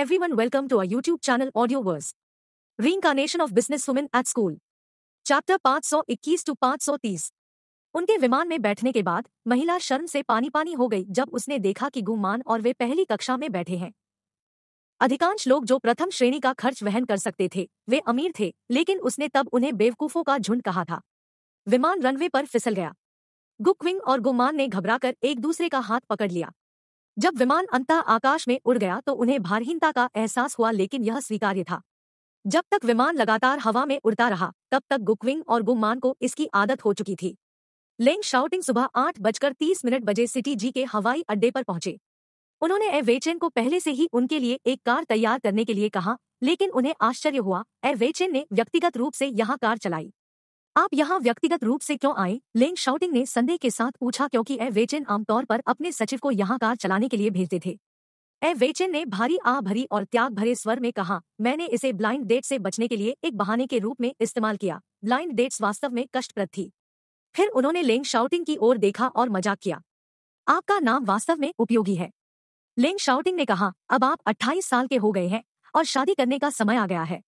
everyone, welcome to our YouTube channel Audio Verse. Reincarnation of Businesswomen at School. Chapter 521 to 530 उनके विमान में बैठने के बाद महिला शर्म से पानी पानी हो गई जब उसने देखा कि गुमान और वे पहली कक्षा में बैठे हैं अधिकांश लोग जो प्रथम श्रेणी का खर्च वहन कर सकते थे वे अमीर थे लेकिन उसने तब उन्हें बेवकूफों का झुंड कहा था विमान रनवे पर फिसल गया गुकविंग और गुमान ने घबराकर एक दूसरे का हाथ पकड़ लिया जब विमान अंतः आकाश में उड़ गया तो उन्हें भारहीनता का एहसास हुआ लेकिन यह स्वीकार्य था जब तक विमान लगातार हवा में उड़ता रहा तब तक गुकविंग और गुमान को इसकी आदत हो चुकी थी लेंग शाउटिंग सुबह आठ बजकर तीस मिनट बजे सिटी जी के हवाई अड्डे पर पहुंचे उन्होंने एवेचेन को पहले से ही उनके लिए एक कार तैयार करने के लिए कहा लेकिन उन्हें आश्चर्य हुआ एवेचेन ने व्यक्तिगत रूप से यहाँ कार चलाई आप यहाँ व्यक्तिगत रूप से क्यों आए लेंग शाउटिंग ने संदेह के साथ पूछा क्योंकि ए वेचेन आमतौर पर अपने सचिव को यहाँ कार चलाने के लिए भेजते थे ए वेचेन ने भारी आ भरी और त्याग भरे स्वर में कहा मैंने इसे ब्लाइंड डेट से बचने के लिए एक बहाने के रूप में इस्तेमाल किया ब्लाइंड डेट्स वास्तव में कष्टप्रद थी फिर उन्होंने लेंग शाउटिंग की ओर देखा और मजाक किया आपका नाम वास्तव में उपयोगी है लेंग शाउटिंग ने कहा अब आप 28 साल के हो गए हैं और शादी करने का समय आ गया है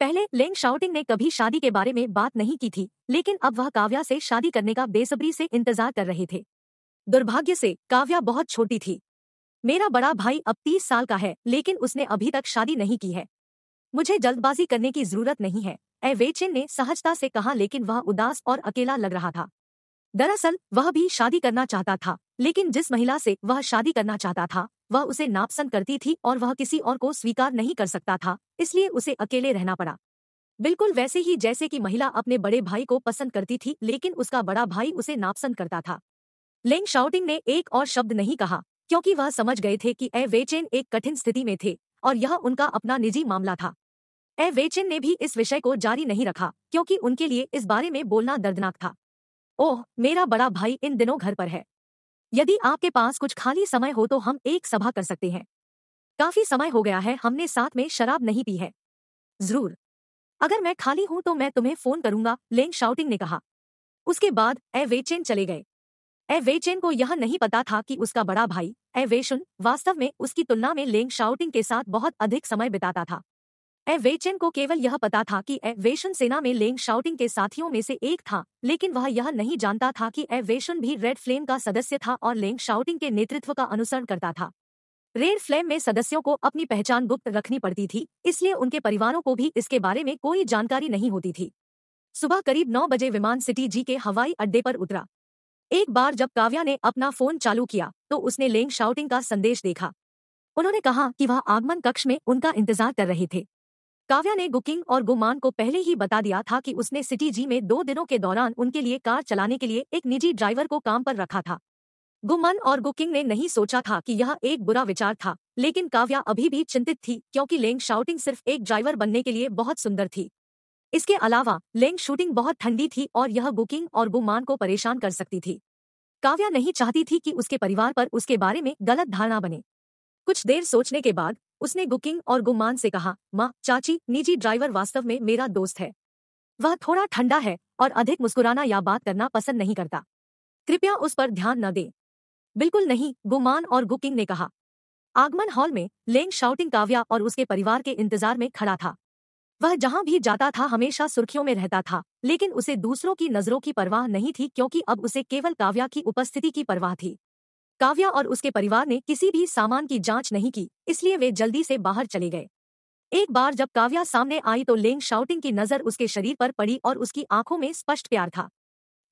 पहले लेंग शाउटिंग ने कभी शादी के बारे में बात नहीं की थी लेकिन अब वह काव्या से शादी करने का बेसब्री से इंतजार कर रहे थे दुर्भाग्य से काव्या बहुत छोटी थी मेरा बड़ा भाई अब तीस साल का है लेकिन उसने अभी तक शादी नहीं की है मुझे जल्दबाजी करने की जरूरत नहीं है एवेचिन ने सहजता से कहा लेकिन वह उदास और अकेला लग रहा था दरअसल वह भी शादी करना चाहता था लेकिन जिस महिला से वह शादी करना चाहता था वह उसे नापसंद करती थी और वह किसी और को स्वीकार नहीं कर सकता था इसलिए उसे अकेले रहना पड़ा बिल्कुल वैसे ही जैसे कि महिला अपने बड़े भाई को पसंद करती थी लेकिन उसका बड़ा भाई उसे नापसंद करता था लेंग शाउटिंग ने एक और शब्द नहीं कहा क्योंकि वह समझ गए थे कि ए वेचेन एक कठिन स्थिति में थे और यह उनका अपना निजी मामला था ए वेचेन ने भी इस विषय को जारी नहीं रखा क्योंकि उनके लिए इस बारे में बोलना दर्दनाक था ओह मेरा बड़ा भाई इन दिनों घर पर है यदि आपके पास कुछ खाली समय हो तो हम एक सभा कर सकते हैं काफी समय हो गया है हमने साथ में शराब नहीं पी है जरूर अगर मैं खाली हूं तो मैं तुम्हें फोन करूंगा लेंग शाउटिंग ने कहा उसके बाद ए वेचेन चले गए ए वेचेन को यह नहीं पता था कि उसका बड़ा भाई ए वेशुन वास्तव में उसकी तुलना में लेंग शाउटिंग के साथ बहुत अधिक समय बिताता था एवेचेन को केवल यह पता था कि एवेशन सेना में लेंग शाउटिंग के साथियों में से एक था लेकिन वह यह नहीं जानता था कि एवेशन भी रेड फ्लेम का सदस्य था और लेंग शाउटिंग के नेतृत्व का अनुसरण करता था रेड फ्लेम में सदस्यों को अपनी पहचान गुप्त रखनी पड़ती थी इसलिए उनके परिवारों को भी इसके बारे में कोई जानकारी नहीं होती थी सुबह करीब नौ बजे विमान सिटी जी के हवाई अड्डे पर उतरा एक बार जब काव्या ने अपना फोन चालू किया तो उसने लेंग शाउटिंग का संदेश देखा उन्होंने कहा कि वह आगमन कक्ष में उनका इंतजार कर रहे थे काव्या ने गुकिंग और गुमान को पहले ही बता दिया था कि उसने सिटी जी में दो दिनों के दौरान उनके लिए कार चलाने के लिए एक निजी ड्राइवर को काम पर रखा था गुमन और गुकिंग ने नहीं सोचा था कि यह एक बुरा विचार था लेकिन काव्या अभी भी चिंतित थी क्योंकि लेंग शाउटिंग सिर्फ एक ड्राइवर बनने के लिए बहुत सुंदर थी इसके अलावा लेंग शूटिंग बहुत ठंडी थी और यह बुकिंग और गुमान को परेशान कर सकती थी काव्या नहीं चाहती थी कि उसके परिवार पर उसके बारे में गलत धारणा बने कुछ देर सोचने के बाद उसने गुकिंग और गुमान से कहा माँ चाची निजी ड्राइवर वास्तव में मेरा दोस्त है वह थोड़ा ठंडा है और अधिक मुस्कुराना या बात करना पसंद नहीं करता कृपया उस पर ध्यान न दे बिल्कुल नहीं गुमान और गुकिंग ने कहा आगमन हॉल में लेंग शाउटिंग काव्या और उसके परिवार के इंतजार में खड़ा था वह जहां भी जाता था हमेशा सुर्खियों में रहता था लेकिन उसे दूसरों की नजरों की परवाह नहीं थी क्योंकि अब उसे केवल काव्या की उपस्थिति की परवाह थी काव्या और उसके परिवार ने किसी भी सामान की जांच नहीं की इसलिए वे जल्दी से बाहर चले गए एक बार जब काव्या सामने आई तो लेंग शाउटिंग की नजर उसके शरीर पर पड़ी और उसकी आंखों में स्पष्ट प्यार था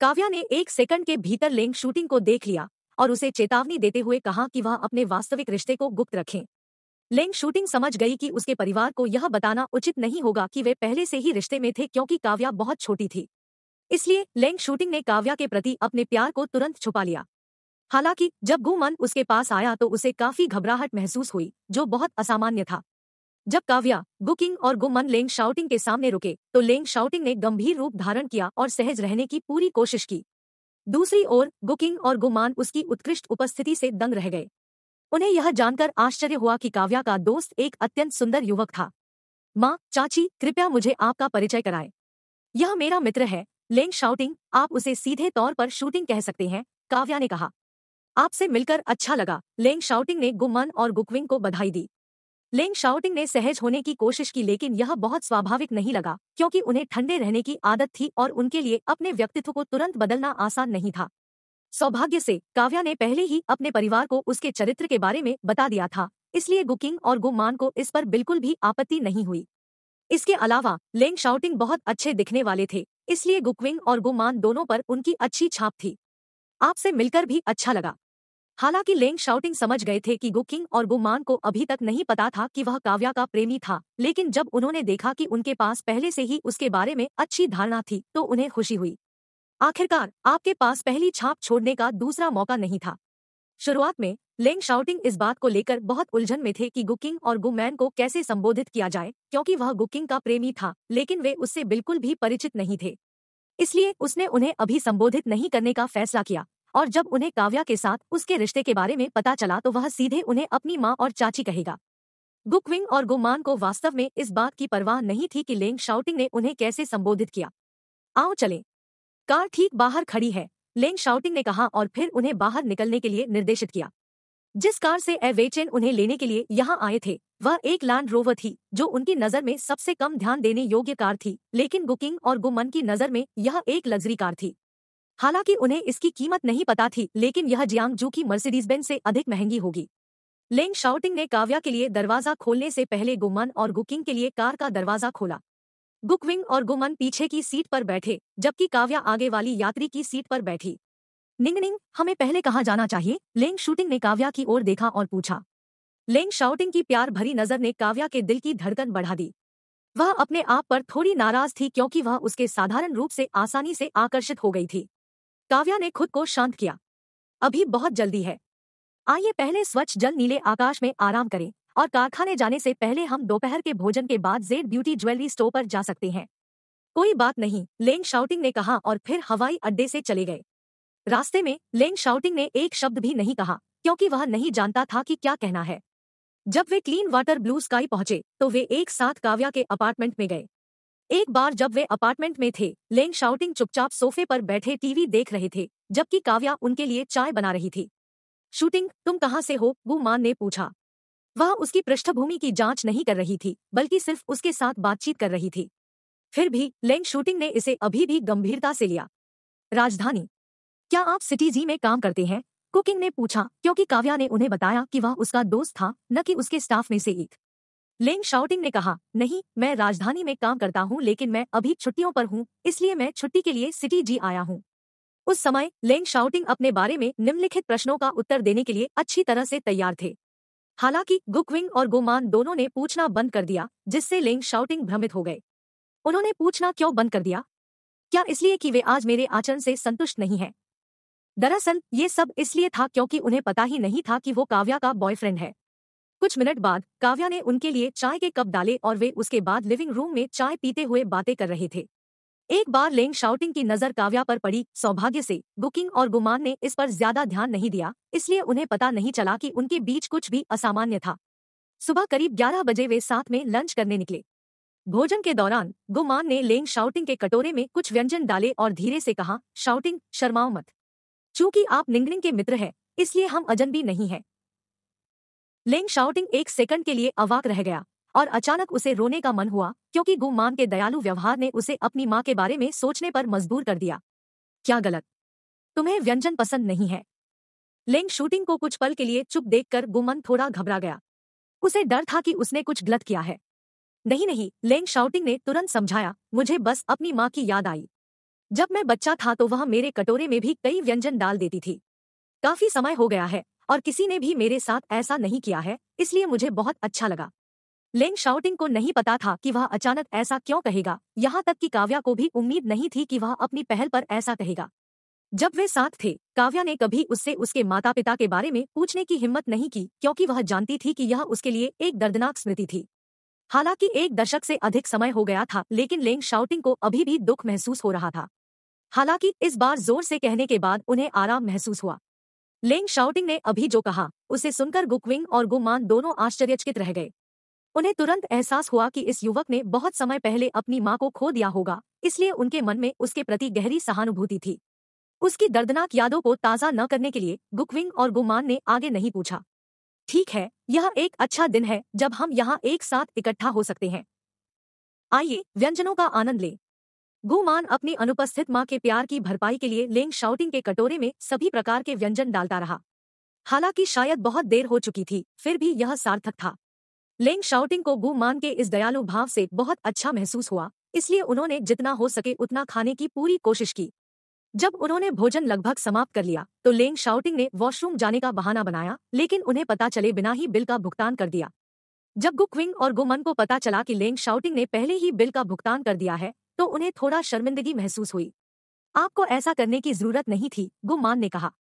काव्या ने एक सेकंड के भीतर लेंग शूटिंग को देख लिया और उसे चेतावनी देते हुए कहा कि वह अपने वास्तविक रिश्ते को गुप्त रखें लेंग शूटिंग समझ गई कि उसके परिवार को यह बताना उचित नहीं होगा कि वे पहले से ही रिश्ते में थे क्योंकि काव्या बहुत छोटी थी इसलिए लेंग शूटिंग ने काव्या के प्रति अपने प्यार को तुरंत छुपा लिया हालांकि जब गुमन उसके पास आया तो उसे काफी घबराहट महसूस हुई जो बहुत असामान्य था जब काव्या गुकिंग और गुमन लेंग शाउटिंग के सामने रुके तो लेंग शाउटिंग ने गंभीर रूप धारण किया और सहज रहने की पूरी कोशिश की दूसरी ओर गुकिंग और गुमान उसकी उत्कृष्ट उपस्थिति से दंग रह गए उन्हें यह जानकर आश्चर्य हुआ कि काव्या का दोस्त एक अत्यंत सुंदर युवक था माँ चाची कृपया मुझे आपका परिचय कराएं यह मेरा मित्र है लेंग शाउटिंग आप उसे सीधे तौर पर शूटिंग कह सकते हैं काव्या ने कहा आपसे मिलकर अच्छा लगा लेंग शाउटिंग ने गुमन और गुकविंग को बधाई दी लेंग शाउटिंग ने सहज होने की कोशिश की लेकिन यह बहुत स्वाभाविक नहीं लगा क्योंकि उन्हें ठंडे रहने की आदत थी और उनके लिए अपने व्यक्तित्व को तुरंत बदलना आसान नहीं था सौभाग्य से काव्या ने पहले ही अपने परिवार को उसके चरित्र के बारे में बता दिया था इसलिए गुकिंग और गुमान को इस पर बिल्कुल भी आपत्ति नहीं हुई इसके अलावा लेंग शाउटिंग बहुत अच्छे दिखने वाले थे इसलिए गुकविंग और गुमान दोनों पर उनकी अच्छी छाप थी आपसे मिलकर भी अच्छा लगा हालांकि लेंग शाउटिंग समझ गए थे कि गो किंग और गो मान को अभी तक नहीं पता था कि वह काव्या का प्रेमी था लेकिन जब उन्होंने देखा कि उनके पास पहले से ही उसके बारे में अच्छी धारणा थी तो उन्हें खुशी हुई आखिरकार आपके पास पहली छाप छोड़ने का दूसरा मौका नहीं था शुरुआत में लेंग शाउटिंग इस बात को लेकर बहुत उलझन में थे कि गुकिंग और गुमैन को कैसे संबोधित किया जाए क्योंकि वह गुकिंग का प्रेमी था लेकिन वे उससे बिल्कुल भी परिचित नहीं थे इसलिए उसने उन्हें अभी संबोधित नहीं करने का फैसला किया और जब उन्हें काव्या के साथ उसके रिश्ते के बारे में पता चला तो वह सीधे उन्हें अपनी माँ और चाची कहेगा गुकविंग और गुमान को वास्तव में इस बात की परवाह नहीं थी कि लेंग शाउटिंग ने उन्हें कैसे संबोधित किया आओ चले कार ठीक बाहर खड़ी है लेंग शाउटिंग ने कहा और फिर उन्हें बाहर निकलने के लिए निर्देशित किया जिस कार से एवेचेन उन्हें लेने के लिए यहाँ आए थे वह एक लैंड रोवर थी जो उनकी नजर में सबसे कम ध्यान देने योग्य कार थी लेकिन गुकिंग और गुमन की नजर में यह एक लग्जरी कार थी हालांकि उन्हें इसकी कीमत नहीं पता थी लेकिन यह जियांग जू की मर्सिडीज बेंज से अधिक महंगी होगी लेंग शाउटिंग ने काव्या के लिए दरवाजा खोलने से पहले गुमन और गुकिंग के लिए कार का दरवाजा खोला गुकविंग और गुमन पीछे की सीट पर बैठे जबकि काव्या आगे वाली यात्री की सीट पर बैठी निंगनिंग हमें पहले कहाँ जाना चाहिए लेंग शूटिंग ने काव्या की ओर देखा और पूछा लेंग शाउटिंग की प्यार भरी नजर ने काव्या के दिल की धड़कन बढ़ा दी वह अपने आप पर थोड़ी नाराज थी क्योंकि वह उसके साधारण रूप से आसानी से आकर्षित हो गई थी काव्या ने खुद को शांत किया अभी बहुत जल्दी है आइए पहले स्वच्छ जल नीले आकाश में आराम करें और कारखाने जाने से पहले हम दोपहर के भोजन के बाद जेड ब्यूटी ज्वेलरी स्टोर पर जा सकते हैं कोई बात नहीं लेंग शाउटिंग ने कहा और फिर हवाई अड्डे से चले गए रास्ते में लेंग शाउटिंग ने एक शब्द भी नहीं कहा क्योंकि वह नहीं जानता था कि क्या कहना है जब वे क्लीन वाटर ब्लू स्काई पहुंचे तो वे एक साथ काव्या के अपार्टमेंट में गए एक बार जब वे अपार्टमेंट में थे लेंग शाउटिंग चुपचाप सोफे पर बैठे टीवी देख रहे थे जबकि काव्या उनके लिए चाय बना रही थी शूटिंग तुम कहाँ से हो मान ने पूछा वह उसकी पृष्ठभूमि की जांच नहीं कर रही थी बल्कि सिर्फ उसके साथ बातचीत कर रही थी फिर भी लेंग शूटिंग ने इसे अभी भी गंभीरता से लिया राजधानी क्या आप सिटी जी में काम करते हैं कुकिंग ने पूछा क्योंकि काव्या ने उन्हें बताया कि वह उसका दोस्त था न कि उसके स्टाफ में से एक लेंग शाउटिंग ने कहा नहीं मैं राजधानी में काम करता हूँ लेकिन मैं अभी छुट्टियों पर हूँ इसलिए मैं छुट्टी के लिए सिटी जी आया हूँ उस समय लेंग शाउटिंग अपने बारे में निम्नलिखित प्रश्नों का उत्तर देने के लिए अच्छी तरह से तैयार थे हालांकि गुकविंग और गोमान दोनों ने पूछना बंद कर दिया जिससे लेंग शाउटिंग भ्रमित हो गए उन्होंने पूछना क्यों बंद कर दिया क्या इसलिए कि वे आज मेरे आचरण से संतुष्ट नहीं हैं दरअसल ये सब इसलिए था क्योंकि उन्हें पता ही नहीं था कि वो काव्या का बॉयफ्रेंड है कुछ मिनट बाद काव्या ने उनके लिए चाय के कप डाले और वे उसके बाद लिविंग रूम में चाय पीते हुए बातें कर रहे थे एक बार लेंग शाउटिंग की नजर काव्या पर पड़ी सौभाग्य से बुकिंग और गुमान ने इस पर ज्यादा ध्यान नहीं दिया इसलिए उन्हें पता नहीं चला कि उनके बीच कुछ भी असामान्य था सुबह करीब 11 बजे वे साथ में लंच करने निकले भोजन के दौरान गुमान ने लेंग शाउटिंग के कटोरे में कुछ व्यंजन डाले और धीरे से कहा शाउटिंग शर्माओ मत चूंकि आप निंगनिंग के मित्र हैं इसलिए हम अजनबी नहीं हैं लेंग शाउटिंग एक सेकंड के लिए अवाक रह गया और अचानक उसे रोने का मन हुआ क्योंकि गुमान के दयालु व्यवहार ने उसे अपनी माँ के बारे में सोचने पर मजबूर कर दिया क्या गलत तुम्हें व्यंजन पसंद नहीं है लेंग शूटिंग को कुछ पल के लिए चुप देखकर गुमन थोड़ा घबरा गया उसे डर था कि उसने कुछ गलत किया है नहीं नहीं लेंग शाउटिंग ने तुरंत समझाया मुझे बस अपनी माँ की याद आई जब मैं बच्चा था तो वह मेरे कटोरे में भी कई व्यंजन डाल देती थी काफी समय हो गया है और किसी ने भी मेरे साथ ऐसा नहीं किया है इसलिए मुझे बहुत अच्छा लगा लेंग शाउटिंग को नहीं पता था कि वह अचानक ऐसा क्यों कहेगा यहाँ तक कि काव्या को भी उम्मीद नहीं थी कि वह अपनी पहल पर ऐसा कहेगा जब वे साथ थे काव्या ने कभी उससे उसके माता पिता के बारे में पूछने की हिम्मत नहीं की क्योंकि वह जानती थी कि यह उसके लिए एक दर्दनाक स्मृति थी हालांकि एक दशक से अधिक समय हो गया था लेकिन लेंग शाउटिंग को अभी भी दुख महसूस हो रहा था हालांकि इस बार जोर से कहने के बाद उन्हें आराम महसूस हुआ लेंग शाउटिंग ने अभी जो कहा उसे सुनकर गुकविंग और गुमान दोनों आश्चर्यचकित रह गए उन्हें तुरंत एहसास हुआ कि इस युवक ने बहुत समय पहले अपनी मां को खो दिया होगा इसलिए उनके मन में उसके प्रति गहरी सहानुभूति थी उसकी दर्दनाक यादों को ताज़ा न करने के लिए गुकविंग और गुमान ने आगे नहीं पूछा ठीक है यह एक अच्छा दिन है जब हम यहाँ एक साथ इकट्ठा हो सकते हैं आइए व्यंजनों का आनंद लें गोमान अपनी अनुपस्थित माँ के प्यार की भरपाई के लिए लेंग शाउटिंग के कटोरे में सभी प्रकार के व्यंजन डालता रहा हालांकि शायद बहुत देर हो चुकी थी फिर भी यह सार्थक था लेंग शाउटिंग को गुमान के इस दयालु भाव से बहुत अच्छा महसूस हुआ इसलिए उन्होंने जितना हो सके उतना खाने की पूरी कोशिश की जब उन्होंने भोजन लगभग समाप्त कर लिया तो लेंग शाउटिंग ने वॉशरूम जाने का बहाना बनाया लेकिन उन्हें पता चले बिना ही बिल का भुगतान कर दिया जब गुक्विंग और गुमन को पता चला कि लेंग शाउटिंग ने पहले ही बिल का भुगतान कर दिया है तो उन्हें थोड़ा शर्मिंदगी महसूस हुई आपको ऐसा करने की जरूरत नहीं थी गुमान ने कहा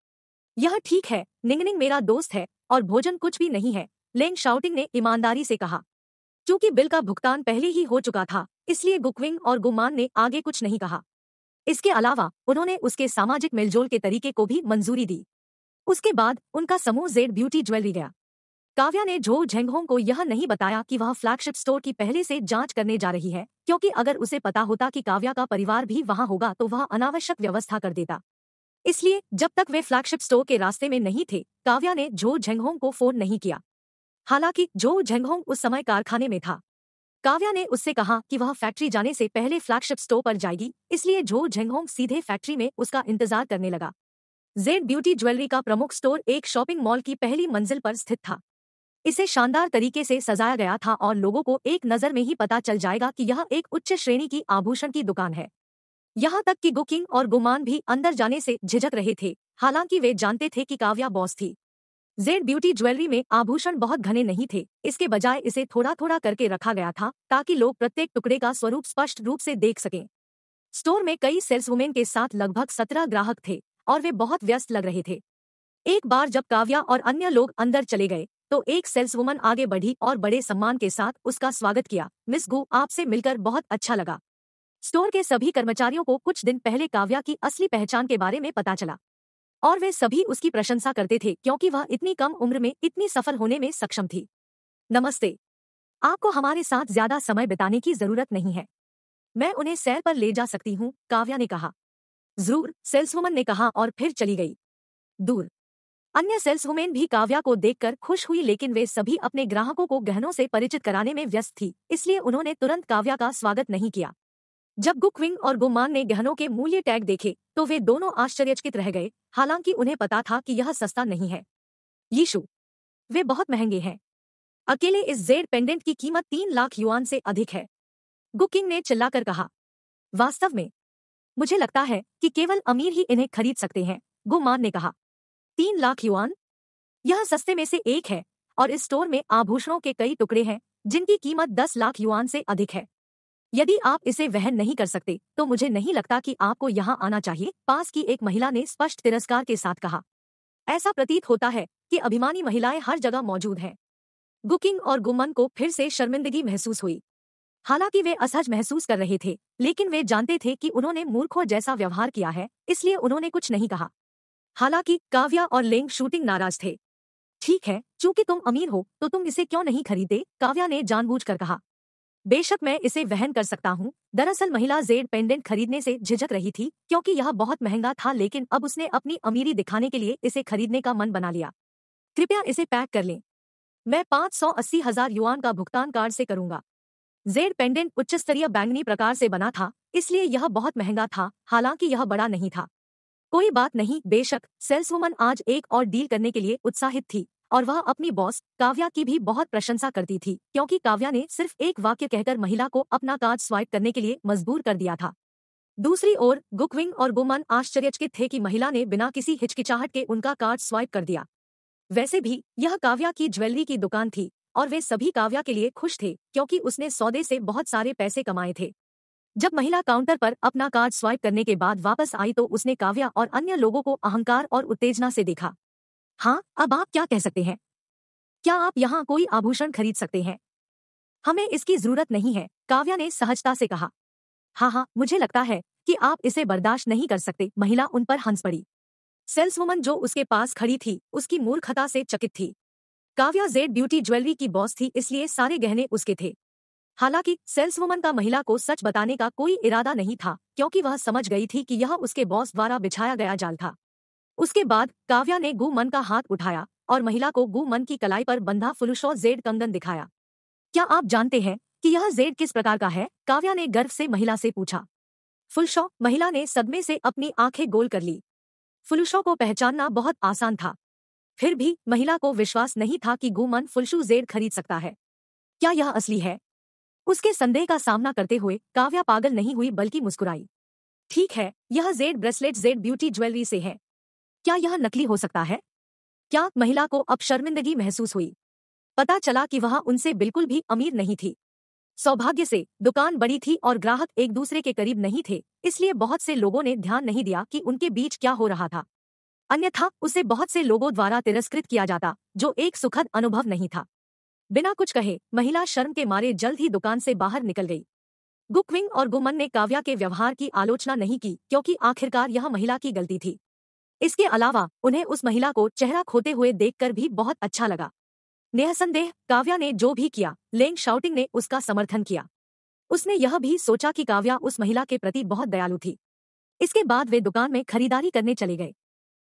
यह ठीक है निंगनिंग मेरा दोस्त है और भोजन कुछ भी नहीं है लेंग शाउटिंग ने ईमानदारी से कहा चूंकि बिल का भुगतान पहले ही हो चुका था इसलिए गुकविंग और गुमान ने आगे कुछ नहीं कहा इसके अलावा उन्होंने उसके सामाजिक मिलजोल के तरीके को भी मंजूरी दी उसके बाद उनका समूह जेड ब्यूटी ज्वेलरी गया काव्या ने झो झेंगहोंग को यह नहीं बताया कि वह फ्लैगशिप स्टोर की पहले से जांच करने जा रही है क्योंकि अगर उसे पता होता कि काव्या का परिवार भी वहां होगा तो वह अनावश्यक व्यवस्था कर देता इसलिए जब तक वे फ्लैगशिप स्टोर के रास्ते में नहीं थे काव्या ने झो झेंगहोंग को फोन नहीं किया हालांकि झो झेंगहोंग उस समय कारखाने में था काव्या ने उससे कहा कि वह फैक्ट्री जाने से पहले फ्लैगशिप स्टोर पर जाएगी इसलिए झो झेंगहोंग सीधे फैक्ट्री में उसका इंतजार करने लगा जेड ब्यूटी ज्वेलरी का प्रमुख स्टोर एक शॉपिंग मॉल की पहली मंजिल पर स्थित था इसे शानदार तरीके से सजाया गया था और लोगों को एक नज़र में ही पता चल जाएगा कि यह एक उच्च श्रेणी की आभूषण की दुकान है यहाँ तक कि गुकिंग और गुमान भी अंदर जाने से झिझक रहे थे हालांकि वे जानते थे कि काव्या बॉस थी जेड ब्यूटी ज्वेलरी में आभूषण बहुत घने नहीं थे इसके बजाय इसे थोड़ा थोड़ा करके रखा गया था ताकि लोग प्रत्येक टुकड़े का स्वरूप स्पष्ट रूप से देख सकें स्टोर में कई सेल्सवुमेन के साथ लगभग सत्रह ग्राहक थे और वे बहुत व्यस्त लग रहे थे एक बार जब काव्या और अन्य लोग अंदर चले गए तो एक सेल्स वुमन आगे बढ़ी और बड़े सम्मान के साथ उसका स्वागत किया मिस गु आपसे मिलकर बहुत अच्छा लगा स्टोर के सभी कर्मचारियों को कुछ दिन पहले काव्या की असली पहचान के बारे में पता चला और वे सभी उसकी प्रशंसा करते थे क्योंकि वह इतनी कम उम्र में इतनी सफल होने में सक्षम थी नमस्ते आपको हमारे साथ ज्यादा समय बिताने की जरूरत नहीं है मैं उन्हें सैर पर ले जा सकती हूँ काव्या ने कहा जरूर सेल्सवुमन ने कहा और फिर चली गई दूर अन्य वुमेन भी काव्या को देखकर खुश हुई लेकिन वे सभी अपने ग्राहकों को गहनों से परिचित कराने में व्यस्त थी इसलिए उन्होंने तुरंत काव्या का स्वागत नहीं किया जब गुकविंग और गुमान ने गहनों के मूल्य टैग देखे तो वे दोनों आश्चर्यचकित रह गए हालांकि उन्हें पता था कि यह सस्ता नहीं है यीशु वे बहुत महंगे हैं अकेले इस जेड पेंडेंट की कीमत तीन लाख युआन से अधिक है गुकिंग ने चिल्लाकर कहा वास्तव में मुझे लगता है कि केवल अमीर ही इन्हें खरीद सकते हैं गुमान ने कहा तीन लाख युआन यह सस्ते में से एक है और इस स्टोर में आभूषणों के कई टुकड़े हैं जिनकी कीमत दस लाख युआन से अधिक है यदि आप इसे वहन नहीं कर सकते तो मुझे नहीं लगता कि आपको यहाँ आना चाहिए पास की एक महिला ने स्पष्ट तिरस्कार के साथ कहा ऐसा प्रतीत होता है कि अभिमानी महिलाएं हर जगह मौजूद हैं गुकिंग और गुमन को फिर से शर्मिंदगी महसूस हुई हालांकि वे असहज महसूस कर रहे थे लेकिन वे जानते थे कि उन्होंने मूर्खों जैसा व्यवहार किया है इसलिए उन्होंने कुछ नहीं कहा हालांकि काव्या और लेंग शूटिंग नाराज थे ठीक है चूंकि तुम अमीर हो तो तुम इसे क्यों नहीं खरीदे काव्या ने जानबूझकर कहा बेशक मैं इसे वहन कर सकता हूँ दरअसल महिला जेड पेंडेंट खरीदने से झिझक रही थी क्योंकि यह बहुत महंगा था लेकिन अब उसने अपनी अमीरी दिखाने के लिए इसे खरीदने का मन बना लिया कृपया इसे पैक कर लें मैं पाँच सौ अस्सी हजार युआन का भुगतान कार्ड से करूंगा जेड पेंडेंट उच्च स्तरीय बैंगनी प्रकार से बना था इसलिए यह बहुत महंगा था हालांकि यह बड़ा नहीं था कोई बात नहीं बेशक सेल्सवुमन आज एक और डील करने के लिए उत्साहित थी और वह अपनी बॉस काव्या की भी बहुत प्रशंसा करती थी क्योंकि काव्या ने सिर्फ एक वाक्य कहकर महिला को अपना कार्ड स्वाइप करने के लिए मजबूर कर दिया था दूसरी ओर गुकविंग और गुमन आश्चर्यचकित थे कि महिला ने बिना किसी हिचकिचाहट के उनका कार्ड स्वाइप कर दिया वैसे भी यह काव्या की ज्वेलरी की दुकान थी और वे सभी काव्या के लिए खुश थे क्योंकि उसने सौदे से बहुत सारे पैसे कमाए थे जब महिला काउंटर पर अपना कार्ड स्वाइप करने के बाद वापस आई तो उसने काव्या और अन्य लोगों को अहंकार और उत्तेजना से देखा हाँ अब आप क्या कह सकते हैं क्या आप यहाँ कोई आभूषण खरीद सकते हैं हमें इसकी जरूरत नहीं है काव्या ने सहजता से कहा हाँ हाँ मुझे लगता है कि आप इसे बर्दाश्त नहीं कर सकते महिला उन पर हंस पड़ी सेल्सवुमन जो उसके पास खड़ी थी उसकी मूर्खता से चकित थी काव्या जेड ब्यूटी ज्वेलरी की बॉस थी इसलिए सारे गहने उसके थे हालांकि सेल्सवुमन का महिला को सच बताने का कोई इरादा नहीं था क्योंकि वह समझ गई थी कि यह उसके बॉस द्वारा बिछाया गया जाल था उसके बाद काव्या ने गु मन का हाथ उठाया और महिला को गु मन की कलाई पर बंधा फुलुशो जेड कंगन दिखाया क्या आप जानते हैं कि यह जेड किस प्रकार का है काव्या ने गर्व से महिला से पूछा फुलशो महिला ने सदमे से अपनी आंखें गोल कर ली फुलशो को पहचानना बहुत आसान था फिर भी महिला को विश्वास नहीं था कि गुमन फुलशू जेड खरीद सकता है क्या यह असली है उसके संदेह का सामना करते हुए काव्या पागल नहीं हुई बल्कि मुस्कुराई ठीक है यह jade bracelet Jade beauty Jewellery से है क्या यह नकली हो सकता है क्या महिला को अब शर्मिंदगी महसूस हुई पता चला कि वह उनसे बिल्कुल भी अमीर नहीं थी सौभाग्य से दुकान बड़ी थी और ग्राहक एक दूसरे के करीब नहीं थे इसलिए बहुत से लोगों ने ध्यान नहीं दिया कि उनके बीच क्या हो रहा था अन्यथा उसे बहुत से लोगों द्वारा तिरस्कृत किया जाता जो एक सुखद अनुभव नहीं था बिना कुछ कहे महिला शर्म के मारे जल्द ही दुकान से बाहर निकल गई गुकविंग और गुमन ने काव्या के व्यवहार की आलोचना नहीं की क्योंकि आखिरकार यह महिला की गलती थी इसके अलावा उन्हें उस महिला को चेहरा खोते हुए देखकर भी बहुत अच्छा लगा नेहसंदेह काव्या ने जो भी किया लेंग शाउटिंग ने उसका समर्थन किया उसने यह भी सोचा कि काव्या उस महिला के प्रति बहुत दयालु थी इसके बाद वे दुकान में खरीदारी करने चले गए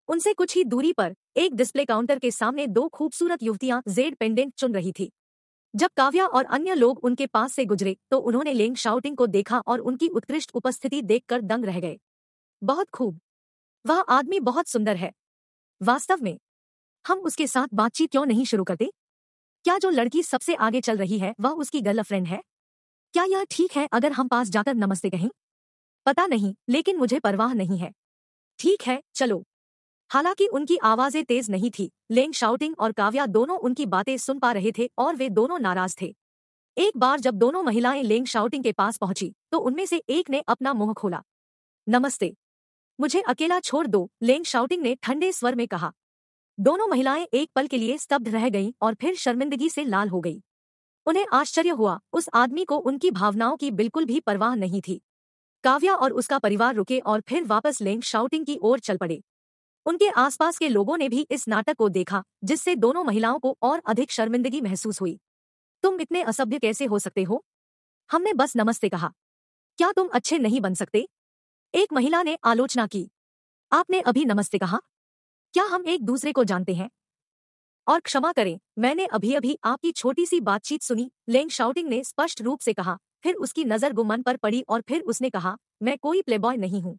उनसे कुछ ही दूरी पर एक डिस्प्ले काउंटर के सामने दो खूबसूरत युवतियां जेड पेंडेंट चुन रही थी जब काव्या और अन्य लोग उनके पास से गुजरे तो उन्होंने लेंग शाउटिंग को देखा और उनकी उत्कृष्ट उपस्थिति देखकर दंग रह गए बहुत खूब वह आदमी बहुत सुंदर है वास्तव में हम उसके साथ बातचीत क्यों नहीं शुरू करते क्या जो लड़की सबसे आगे चल रही है वह उसकी गर्लफ्रेंड है क्या यह ठीक है अगर हम पास जाकर नमस्ते कहें पता नहीं लेकिन मुझे परवाह नहीं है ठीक है चलो हालांकि उनकी आवाजें तेज नहीं थी लेंग शाउटिंग और काव्या दोनों उनकी बातें सुन पा रहे थे और वे दोनों नाराज थे एक बार जब दोनों महिलाएं लेंग शाउटिंग के पास पहुंची तो उनमें से एक ने अपना मुंह खोला नमस्ते मुझे अकेला छोड़ दो लेंग शाउटिंग ने ठंडे स्वर में कहा दोनों महिलाएं एक पल के लिए स्तब्ध रह गईं और फिर शर्मिंदगी से लाल हो गई उन्हें आश्चर्य हुआ उस आदमी को उनकी भावनाओं की बिल्कुल भी परवाह नहीं थी काव्या और उसका परिवार रुके और फिर वापस लेंग शाउटिंग की ओर चल पड़े उनके आसपास के लोगों ने भी इस नाटक को देखा जिससे दोनों महिलाओं को और अधिक शर्मिंदगी महसूस हुई तुम इतने असभ्य कैसे हो सकते हो हमने बस नमस्ते कहा क्या तुम अच्छे नहीं बन सकते एक महिला ने आलोचना की आपने अभी नमस्ते कहा क्या हम एक दूसरे को जानते हैं और क्षमा करें मैंने अभी अभी आपकी छोटी सी बातचीत सुनी लेंग शाउटिंग ने स्पष्ट रूप से कहा फिर उसकी नजर गुमन पर पड़ी और फिर उसने कहा मैं कोई प्लेबॉय नहीं हूँ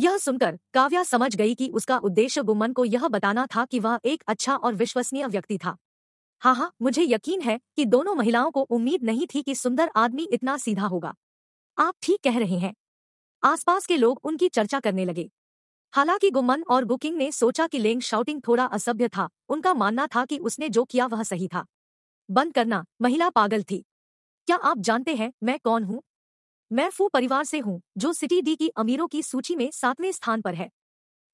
यह सुनकर काव्या समझ गई कि उसका उद्देश्य गुमन को यह बताना था कि वह एक अच्छा और विश्वसनीय व्यक्ति था हाँ हाँ मुझे यकीन है कि दोनों महिलाओं को उम्मीद नहीं थी कि सुंदर आदमी इतना सीधा होगा आप ठीक कह रहे हैं आसपास के लोग उनकी चर्चा करने लगे हालांकि गुमन और बुकिंग ने सोचा कि लेंग शाउटिंग थोड़ा असभ्य था उनका मानना था कि उसने जो किया वह सही था बंद करना महिला पागल थी क्या आप जानते हैं मैं कौन हूँ मैं फू परिवार से हूँ जो सिटी डी की अमीरों की सूची में सातवें स्थान पर है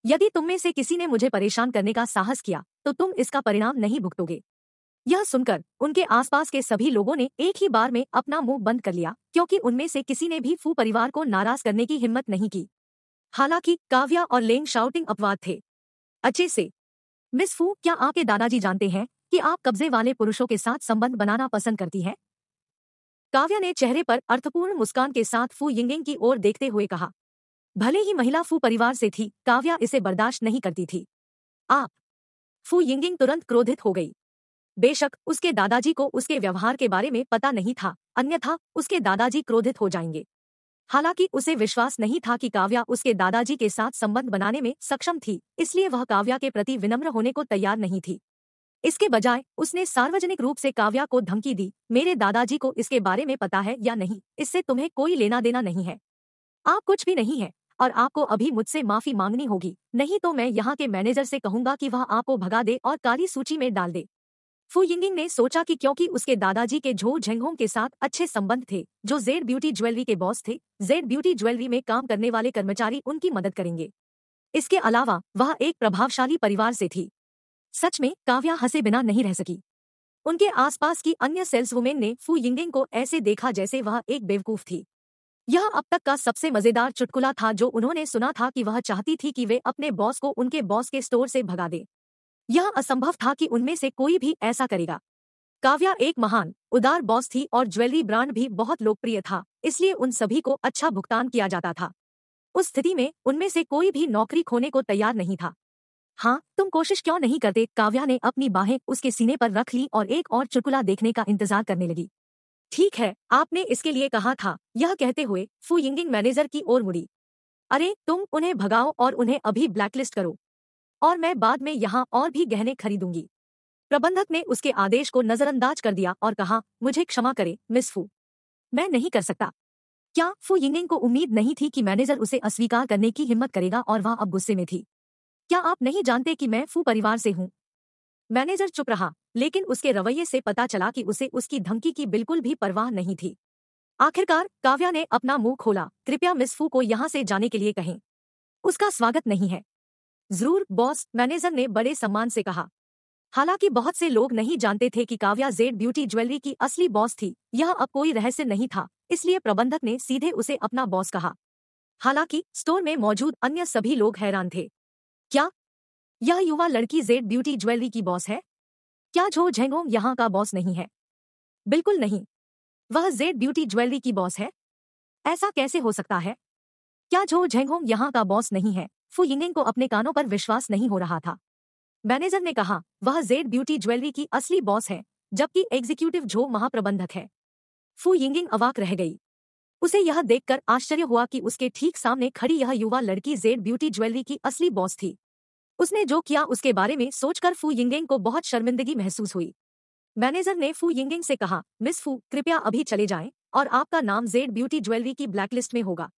यदि तुम में से किसी ने मुझे परेशान करने का साहस किया तो तुम इसका परिणाम नहीं भुगतोगे यह सुनकर उनके आसपास के सभी लोगों ने एक ही बार में अपना मुंह बंद कर लिया क्योंकि उनमें से किसी ने भी फू परिवार को नाराज करने की हिम्मत नहीं की हालांकि काव्या और लेंग शाउटिंग अपवाद थे अच्छे से मिस फू क्या आपके दादाजी जानते हैं कि आप कब्जे वाले पुरुषों के साथ संबंध बनाना पसंद करती हैं काव्या ने चेहरे पर अर्थपूर्ण मुस्कान के साथ फू यिंगिंग की ओर देखते हुए कहा भले ही महिला फू परिवार से थी काव्या इसे बर्दाश्त नहीं करती थी आप फू यिंगिंग तुरंत क्रोधित हो गई बेशक उसके दादाजी को उसके व्यवहार के बारे में पता नहीं था अन्यथा उसके दादाजी क्रोधित हो जाएंगे हालांकि उसे विश्वास नहीं था कि काव्या उसके दादाजी के साथ संबंध बनाने में सक्षम थी इसलिए वह काव्या के प्रति विनम्र होने को तैयार नहीं थी इसके बजाय उसने सार्वजनिक रूप से काव्या को धमकी दी मेरे दादाजी को इसके बारे में पता है या नहीं इससे तुम्हें कोई लेना देना नहीं है आप कुछ भी नहीं है और आपको अभी मुझसे माफी मांगनी होगी नहीं तो मैं यहाँ के मैनेजर से कहूंगा कि वह आपको भगा दे और काली सूची में डाल दे फू यिंगिंग ने सोचा कि क्योंकि उसके दादाजी के झो झेंगों के साथ अच्छे संबंध थे जो जेड ब्यूटी ज्वेलरी के बॉस थे जेड ब्यूटी ज्वेलरी में काम करने वाले कर्मचारी उनकी मदद करेंगे इसके अलावा वह एक प्रभावशाली परिवार से थी सच में काव्या हंसे बिना नहीं रह सकी उनके आसपास की अन्य सेल्स वुमेन ने फू यिंगिंग को ऐसे देखा जैसे वह एक बेवकूफ थी यह अब तक का सबसे मजेदार चुटकुला था जो उन्होंने सुना था कि वह चाहती थी कि वे अपने बॉस को उनके बॉस के स्टोर से भगा दे यह असंभव था कि उनमें से कोई भी ऐसा करेगा काव्या एक महान उदार बॉस थी और ज्वेलरी ब्रांड भी बहुत लोकप्रिय था इसलिए उन सभी को अच्छा भुगतान किया जाता था उस स्थिति में उनमें से कोई भी नौकरी खोने को तैयार नहीं था हाँ तुम कोशिश क्यों नहीं करते काव्या ने अपनी बाहें उसके सीने पर रख ली और एक और चुटकुला देखने का इंतजार करने लगी ठीक है आपने इसके लिए कहा था यह कहते हुए फू यिंगिंग मैनेजर की ओर मुड़ी अरे तुम उन्हें भगाओ और उन्हें अभी ब्लैकलिस्ट करो और मैं बाद में यहाँ और भी गहने खरीदूंगी प्रबंधक ने उसके आदेश को नजरअंदाज कर दिया और कहा मुझे क्षमा करे मिस फू मैं नहीं कर सकता क्या फू यिंगिंग को उम्मीद नहीं थी कि मैनेजर उसे अस्वीकार करने की हिम्मत करेगा और वह अब गुस्से में थी क्या आप नहीं जानते कि मैं फू परिवार से हूँ मैनेजर चुप रहा लेकिन उसके रवैये से पता चला कि उसे उसकी धमकी की बिल्कुल भी परवाह नहीं थी आखिरकार काव्या ने अपना मुंह खोला कृपया मिस फू को यहाँ से जाने के लिए कहें उसका स्वागत नहीं है जरूर बॉस मैनेजर ने बड़े सम्मान से कहा हालांकि बहुत से लोग नहीं जानते थे कि काव्या जेड ब्यूटी ज्वेलरी की असली बॉस थी यह अब कोई रहस्य नहीं था इसलिए प्रबंधक ने सीधे उसे अपना बॉस कहा हालांकि स्टोर में मौजूद अन्य सभी लोग हैरान थे क्या यह युवा लड़की जेड ब्यूटी ज्वेलरी की बॉस है क्या झो झेंगोंग यहाँ का बॉस नहीं है बिल्कुल नहीं वह जेड ब्यूटी ज्वेलरी की बॉस है ऐसा कैसे हो सकता है क्या झो झेंगोंग यहाँ का बॉस नहीं है फू यिंगिंग को अपने कानों पर विश्वास नहीं हो रहा था मैनेजर ने कहा वह जेड ब्यूटी ज्वेलरी की असली बॉस है जबकि एग्जीक्यूटिव झो महाप्रबंधक है फू यिंगिंग अवाक रह गई उसे यह देखकर आश्चर्य हुआ कि उसके ठीक सामने खड़ी यह युवा लड़की जेड ब्यूटी ज्वेलरी की असली बॉस थी उसने जो किया उसके बारे में सोचकर फू यिंगेंग को बहुत शर्मिंदगी महसूस हुई मैनेजर ने फू यिंगिंग से कहा मिस फू कृपया अभी चले जाएं और आपका नाम जेड ब्यूटी ज्वेलरी की ब्लैकलिस्ट में होगा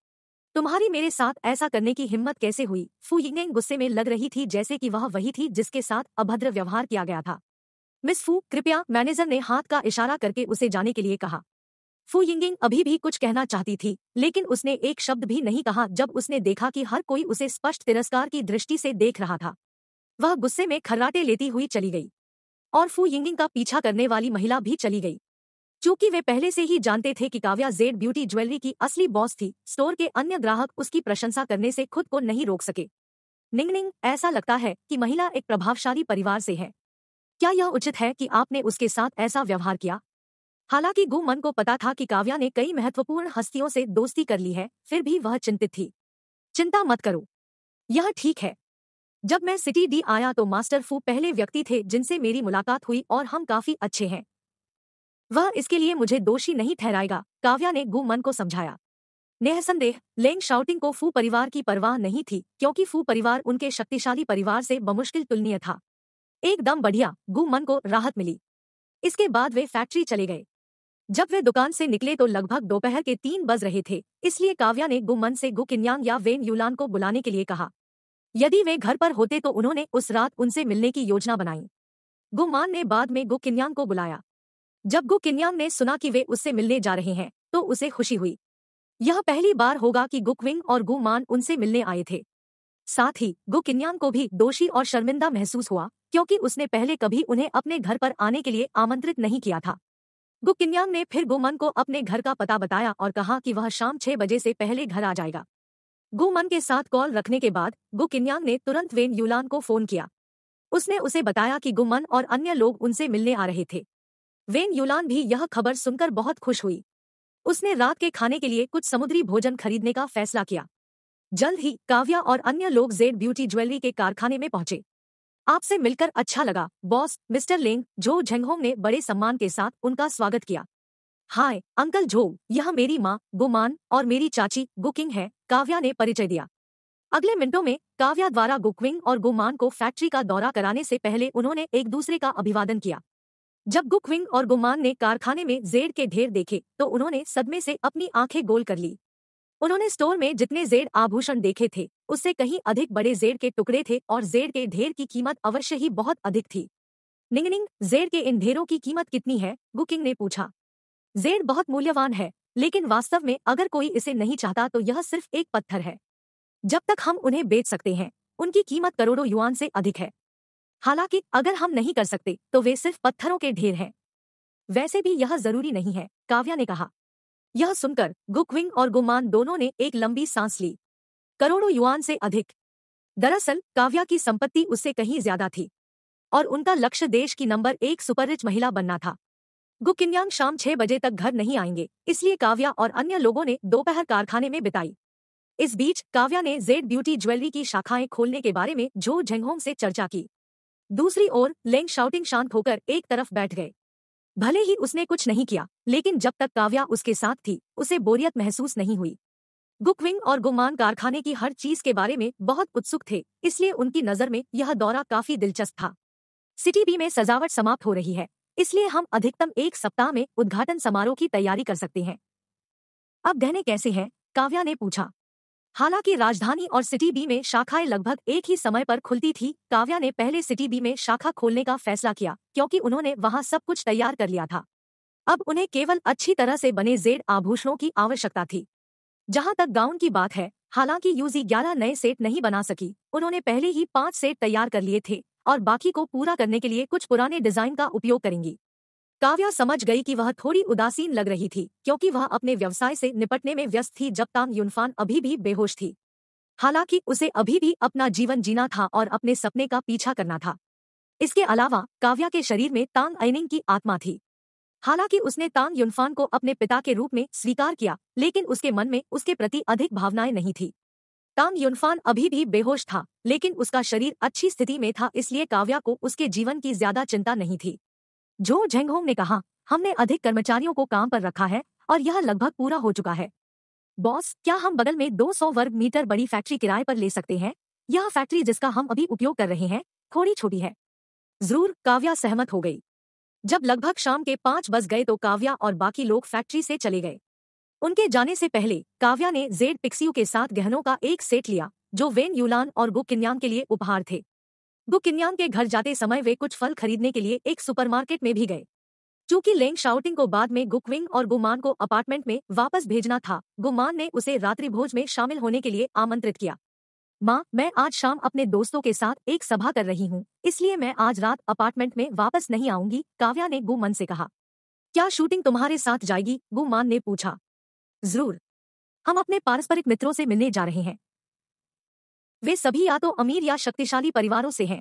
तुम्हारी मेरे साथ ऐसा करने की हिम्मत कैसे हुई फू यिंगेंग गुस्से में लग रही थी जैसे कि वह वही थी जिसके साथ अभद्र व्यवहार किया गया था मिस फू कृपया मैनेजर ने हाथ का इशारा करके उसे जाने के लिए कहा फू यिंगिंग अभी भी कुछ कहना चाहती थी लेकिन उसने एक शब्द भी नहीं कहा जब उसने देखा कि हर कोई उसे स्पष्ट तिरस्कार की दृष्टि से देख रहा था वह गुस्से में खर्राटे लेती हुई चली गई और फू यिंगिंग का पीछा करने वाली महिला भी चली गई चूंकि वे पहले से ही जानते थे कि काव्या जेड ब्यूटी ज्वेलरी की असली बॉस थी स्टोर के अन्य ग्राहक उसकी प्रशंसा करने से खुद को नहीं रोक सके निंगनिंग ऐसा लगता है कि महिला एक प्रभावशाली परिवार से है क्या यह उचित है कि आपने उसके साथ ऐसा व्यवहार किया हालांकि गुमन को पता था कि काव्या ने कई महत्वपूर्ण हस्तियों से दोस्ती कर ली है फिर भी वह चिंतित थी चिंता मत करो यह ठीक है जब मैं सिटी डी आया तो मास्टर फू पहले व्यक्ति थे जिनसे मेरी मुलाकात हुई और हम काफी अच्छे हैं वह इसके लिए मुझे दोषी नहीं ठहराएगा काव्या ने गुमन को समझाया नेहसंदेह लेंग शाउटिंग को फू परिवार की परवाह नहीं थी क्योंकि फू परिवार उनके शक्तिशाली परिवार से बमुश्किल तुलनीय था एकदम बढ़िया गुमन को राहत मिली इसके बाद वे फैक्ट्री चले गए जब वे दुकान से निकले तो लगभग दोपहर के तीन बज रहे थे इसलिए काव्या ने गुमन से गुकिन्यांग या वेन यूलान को बुलाने के लिए कहा यदि वे घर पर होते तो उन्होंने उस रात उनसे मिलने की योजना बनाई गुमान ने बाद में गुकिन्यांग को बुलाया जब गुकिन्यांग ने सुना कि वे उससे मिलने जा रहे हैं तो उसे खुशी हुई यह पहली बार होगा कि गुकविंग और गुमान उनसे मिलने आए थे साथ ही गुकिन्यांग को भी दोषी और शर्मिंदा महसूस हुआ क्योंकि उसने पहले कभी उन्हें अपने घर पर आने के लिए आमंत्रित नहीं किया था गुकिन्यांग ने फिर गुमन को अपने घर का पता बताया और कहा कि वह शाम छह बजे से पहले घर आ जाएगा गुमन के साथ कॉल रखने के बाद गुकिन्यांग ने तुरंत वेन यूलान को फोन किया उसने उसे बताया कि गुमन और अन्य लोग उनसे मिलने आ रहे थे वेन यूलान भी यह खबर सुनकर बहुत खुश हुई उसने रात के खाने के लिए कुछ समुद्री भोजन खरीदने का फैसला किया जल्द ही काव्या और अन्य लोग जेड ब्यूटी ज्वेलरी के कारखाने में पहुंचे आपसे मिलकर अच्छा लगा बॉस मिस्टर लेंग जो झेंगहोंग ने बड़े सम्मान के साथ उनका स्वागत किया हाय अंकल झो यह मेरी माँ गुमान और मेरी चाची गुकिंग है काव्या ने परिचय दिया अगले मिनटों में काव्या द्वारा गुकविंग और गुमान को फैक्ट्री का दौरा कराने से पहले उन्होंने एक दूसरे का अभिवादन किया जब गुकविंग और गुमान ने कारखाने में जेड के ढेर देखे तो उन्होंने सदमे से अपनी आंखें गोल कर ली उन्होंने स्टोर में जितने जेड आभूषण देखे थे उससे कहीं अधिक बड़े जेड के टुकड़े थे और जेड के ढेर की कीमत अवश्य ही बहुत अधिक थी निंगनिंग जेड के इन ढेरों की कीमत कितनी है गुकिंग ने पूछा जेड बहुत मूल्यवान है लेकिन वास्तव में अगर कोई इसे नहीं चाहता तो यह सिर्फ एक पत्थर है जब तक हम उन्हें बेच सकते हैं उनकी कीमत करोड़ों युआन से अधिक है हालांकि अगर हम नहीं कर सकते तो वे सिर्फ पत्थरों के ढेर हैं वैसे भी यह जरूरी नहीं है काव्या ने कहा यह सुनकर गुकविंग और गुमान दोनों ने एक लंबी सांस ली करोड़ों युआन से अधिक दरअसल काव्या की संपत्ति उससे कहीं ज्यादा थी और उनका लक्ष्य देश की नंबर एक सुपररिच महिला बनना था गुकिन्यांग शाम छह बजे तक घर नहीं आएंगे इसलिए काव्या और अन्य लोगों ने दोपहर कारखाने में बिताई इस बीच काव्या ने जेड ब्यूटी ज्वेलरी की शाखाएं खोलने के बारे में झो झेंगहोंग से चर्चा की दूसरी ओर लेंग शाउटिंग शांत होकर एक तरफ बैठ गए भले ही उसने कुछ नहीं किया लेकिन जब तक काव्या उसके साथ थी उसे बोरियत महसूस नहीं हुई गुकविंग और गुमान कारखाने की हर चीज के बारे में बहुत उत्सुक थे इसलिए उनकी नजर में यह दौरा काफी दिलचस्प था सिटी बी में सजावट समाप्त हो रही है इसलिए हम अधिकतम एक सप्ताह में उद्घाटन समारोह की तैयारी कर सकते हैं अब गहने कैसे हैं काव्या ने पूछा हालांकि राजधानी और सिटी बी में शाखाएं लगभग एक ही समय पर खुलती थी काव्या ने पहले सिटी बी में शाखा खोलने का फैसला किया क्योंकि उन्होंने वहां सब कुछ तैयार कर लिया था अब उन्हें केवल अच्छी तरह से बने जेड आभूषणों की आवश्यकता थी जहां तक गाउन की बात है हालांकि यूजी ग्यारह नए सेट नहीं बना सकी उन्होंने पहले ही पांच सेट तैयार कर लिए थे और बाकी को पूरा करने के लिए कुछ पुराने डिजाइन का उपयोग करेंगी काव्या समझ गई कि वह थोड़ी उदासीन लग रही थी क्योंकि वह अपने व्यवसाय से निपटने में व्यस्त थी जब ताम यूनफान अभी भी बेहोश थी हालांकि उसे अभी भी अपना जीवन जीना था और अपने सपने का पीछा करना था इसके अलावा काव्या के शरीर में तांग ऐनिंग की आत्मा थी हालांकि उसने तांग यूनफान को अपने पिता के रूप में स्वीकार किया लेकिन उसके मन में उसके प्रति अधिक भावनाएं नहीं थी तांग यूनफान अभी भी बेहोश था लेकिन उसका शरीर अच्छी स्थिति में था इसलिए काव्या को उसके जीवन की ज्यादा चिंता नहीं थी जो झेंगहोंग ने कहा हमने अधिक कर्मचारियों को काम पर रखा है और यह लगभग पूरा हो चुका है बॉस क्या हम बगल में 200 वर्ग मीटर बड़ी फैक्ट्री किराए पर ले सकते हैं यह फैक्ट्री जिसका हम अभी उपयोग कर रहे हैं थोड़ी छोटी है जरूर काव्या सहमत हो गई जब लगभग शाम के पांच बज गए तो काव्या और बाकी लोग फैक्ट्री से चले गए उनके जाने से पहले काव्या ने जेड पिक्सियों के साथ गहनों का एक सेट लिया जो वेन यूलान और गुकिन्यान के लिए उपहार थे गुकिन्यान के घर जाते समय वे कुछ फल खरीदने के लिए एक सुपरमार्केट में भी गए चूंकि लेंग शाउटिंग को बाद में गुकविंग और गुमान को अपार्टमेंट में वापस भेजना था गुमान ने उसे रात्रि भोज में शामिल होने के लिए आमंत्रित किया माँ मैं आज शाम अपने दोस्तों के साथ एक सभा कर रही हूँ इसलिए मैं आज रात अपार्टमेंट में वापस नहीं आऊंगी काव्या ने गुमन से कहा क्या शूटिंग तुम्हारे साथ जाएगी गुमान ने पूछा जरूर हम अपने पारस्परिक मित्रों से मिलने जा रहे हैं वे सभी या तो अमीर या शक्तिशाली परिवारों से हैं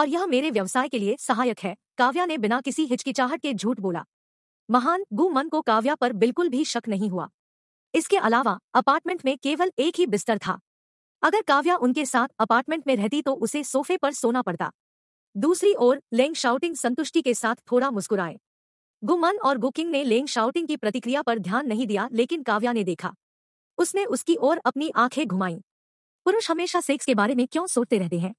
और यह मेरे व्यवसाय के लिए सहायक है काव्या ने बिना किसी हिचकिचाहट के झूठ बोला महान गु मन को काव्या पर बिल्कुल भी शक नहीं हुआ इसके अलावा अपार्टमेंट में केवल एक ही बिस्तर था अगर काव्या उनके साथ अपार्टमेंट में रहती तो उसे सोफे पर सोना पड़ता दूसरी ओर लेंग शाउटिंग संतुष्टि के साथ थोड़ा मुस्कुराए गुमन और गुकिंग ने लेंग शाउटिंग की प्रतिक्रिया पर ध्यान नहीं दिया लेकिन काव्या ने देखा उसने उसकी ओर अपनी आंखें घुमाईं पुरुष हमेशा सेक्स के बारे में क्यों सोचते रहते हैं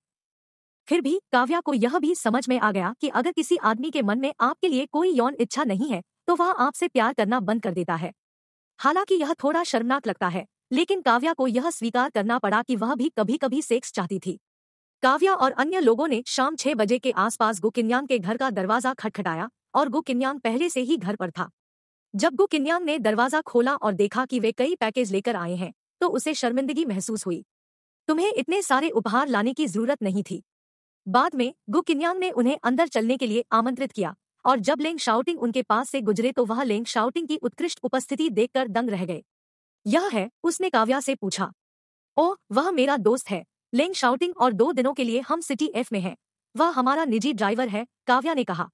फिर भी काव्या को यह भी समझ में आ गया कि अगर किसी आदमी के मन में आपके लिए कोई यौन इच्छा नहीं है तो वह आपसे प्यार करना बंद कर देता है हालांकि यह थोड़ा शर्मनाक लगता है लेकिन काव्या को यह स्वीकार करना पड़ा कि वह भी कभी कभी सेक्स चाहती थी काव्या और अन्य लोगों ने शाम छह बजे के आसपास गुकिन्यांग के घर का दरवाजा खटखटाया और गुकिन्यांग पहले से ही घर पर था जब गुकिन्यांग ने दरवाजा खोला और देखा कि वे कई पैकेज लेकर आए हैं तो उसे शर्मिंदगी महसूस हुई तुम्हें इतने सारे उपहार लाने की जरूरत नहीं थी बाद में गुकिन्यांग ने उन्हें अंदर चलने के लिए आमंत्रित किया और जब लेंग शाउटिंग उनके पास से गुजरे तो वह लेंग शाउटिंग की उत्कृष्ट उपस्थिति देखकर दंग रह गए यह है उसने काव्या से पूछा ओ वह मेरा दोस्त है लेंग शाउटिंग और दो दिनों के लिए हम सिटी एफ में हैं वह हमारा निजी ड्राइवर है काव्या ने कहा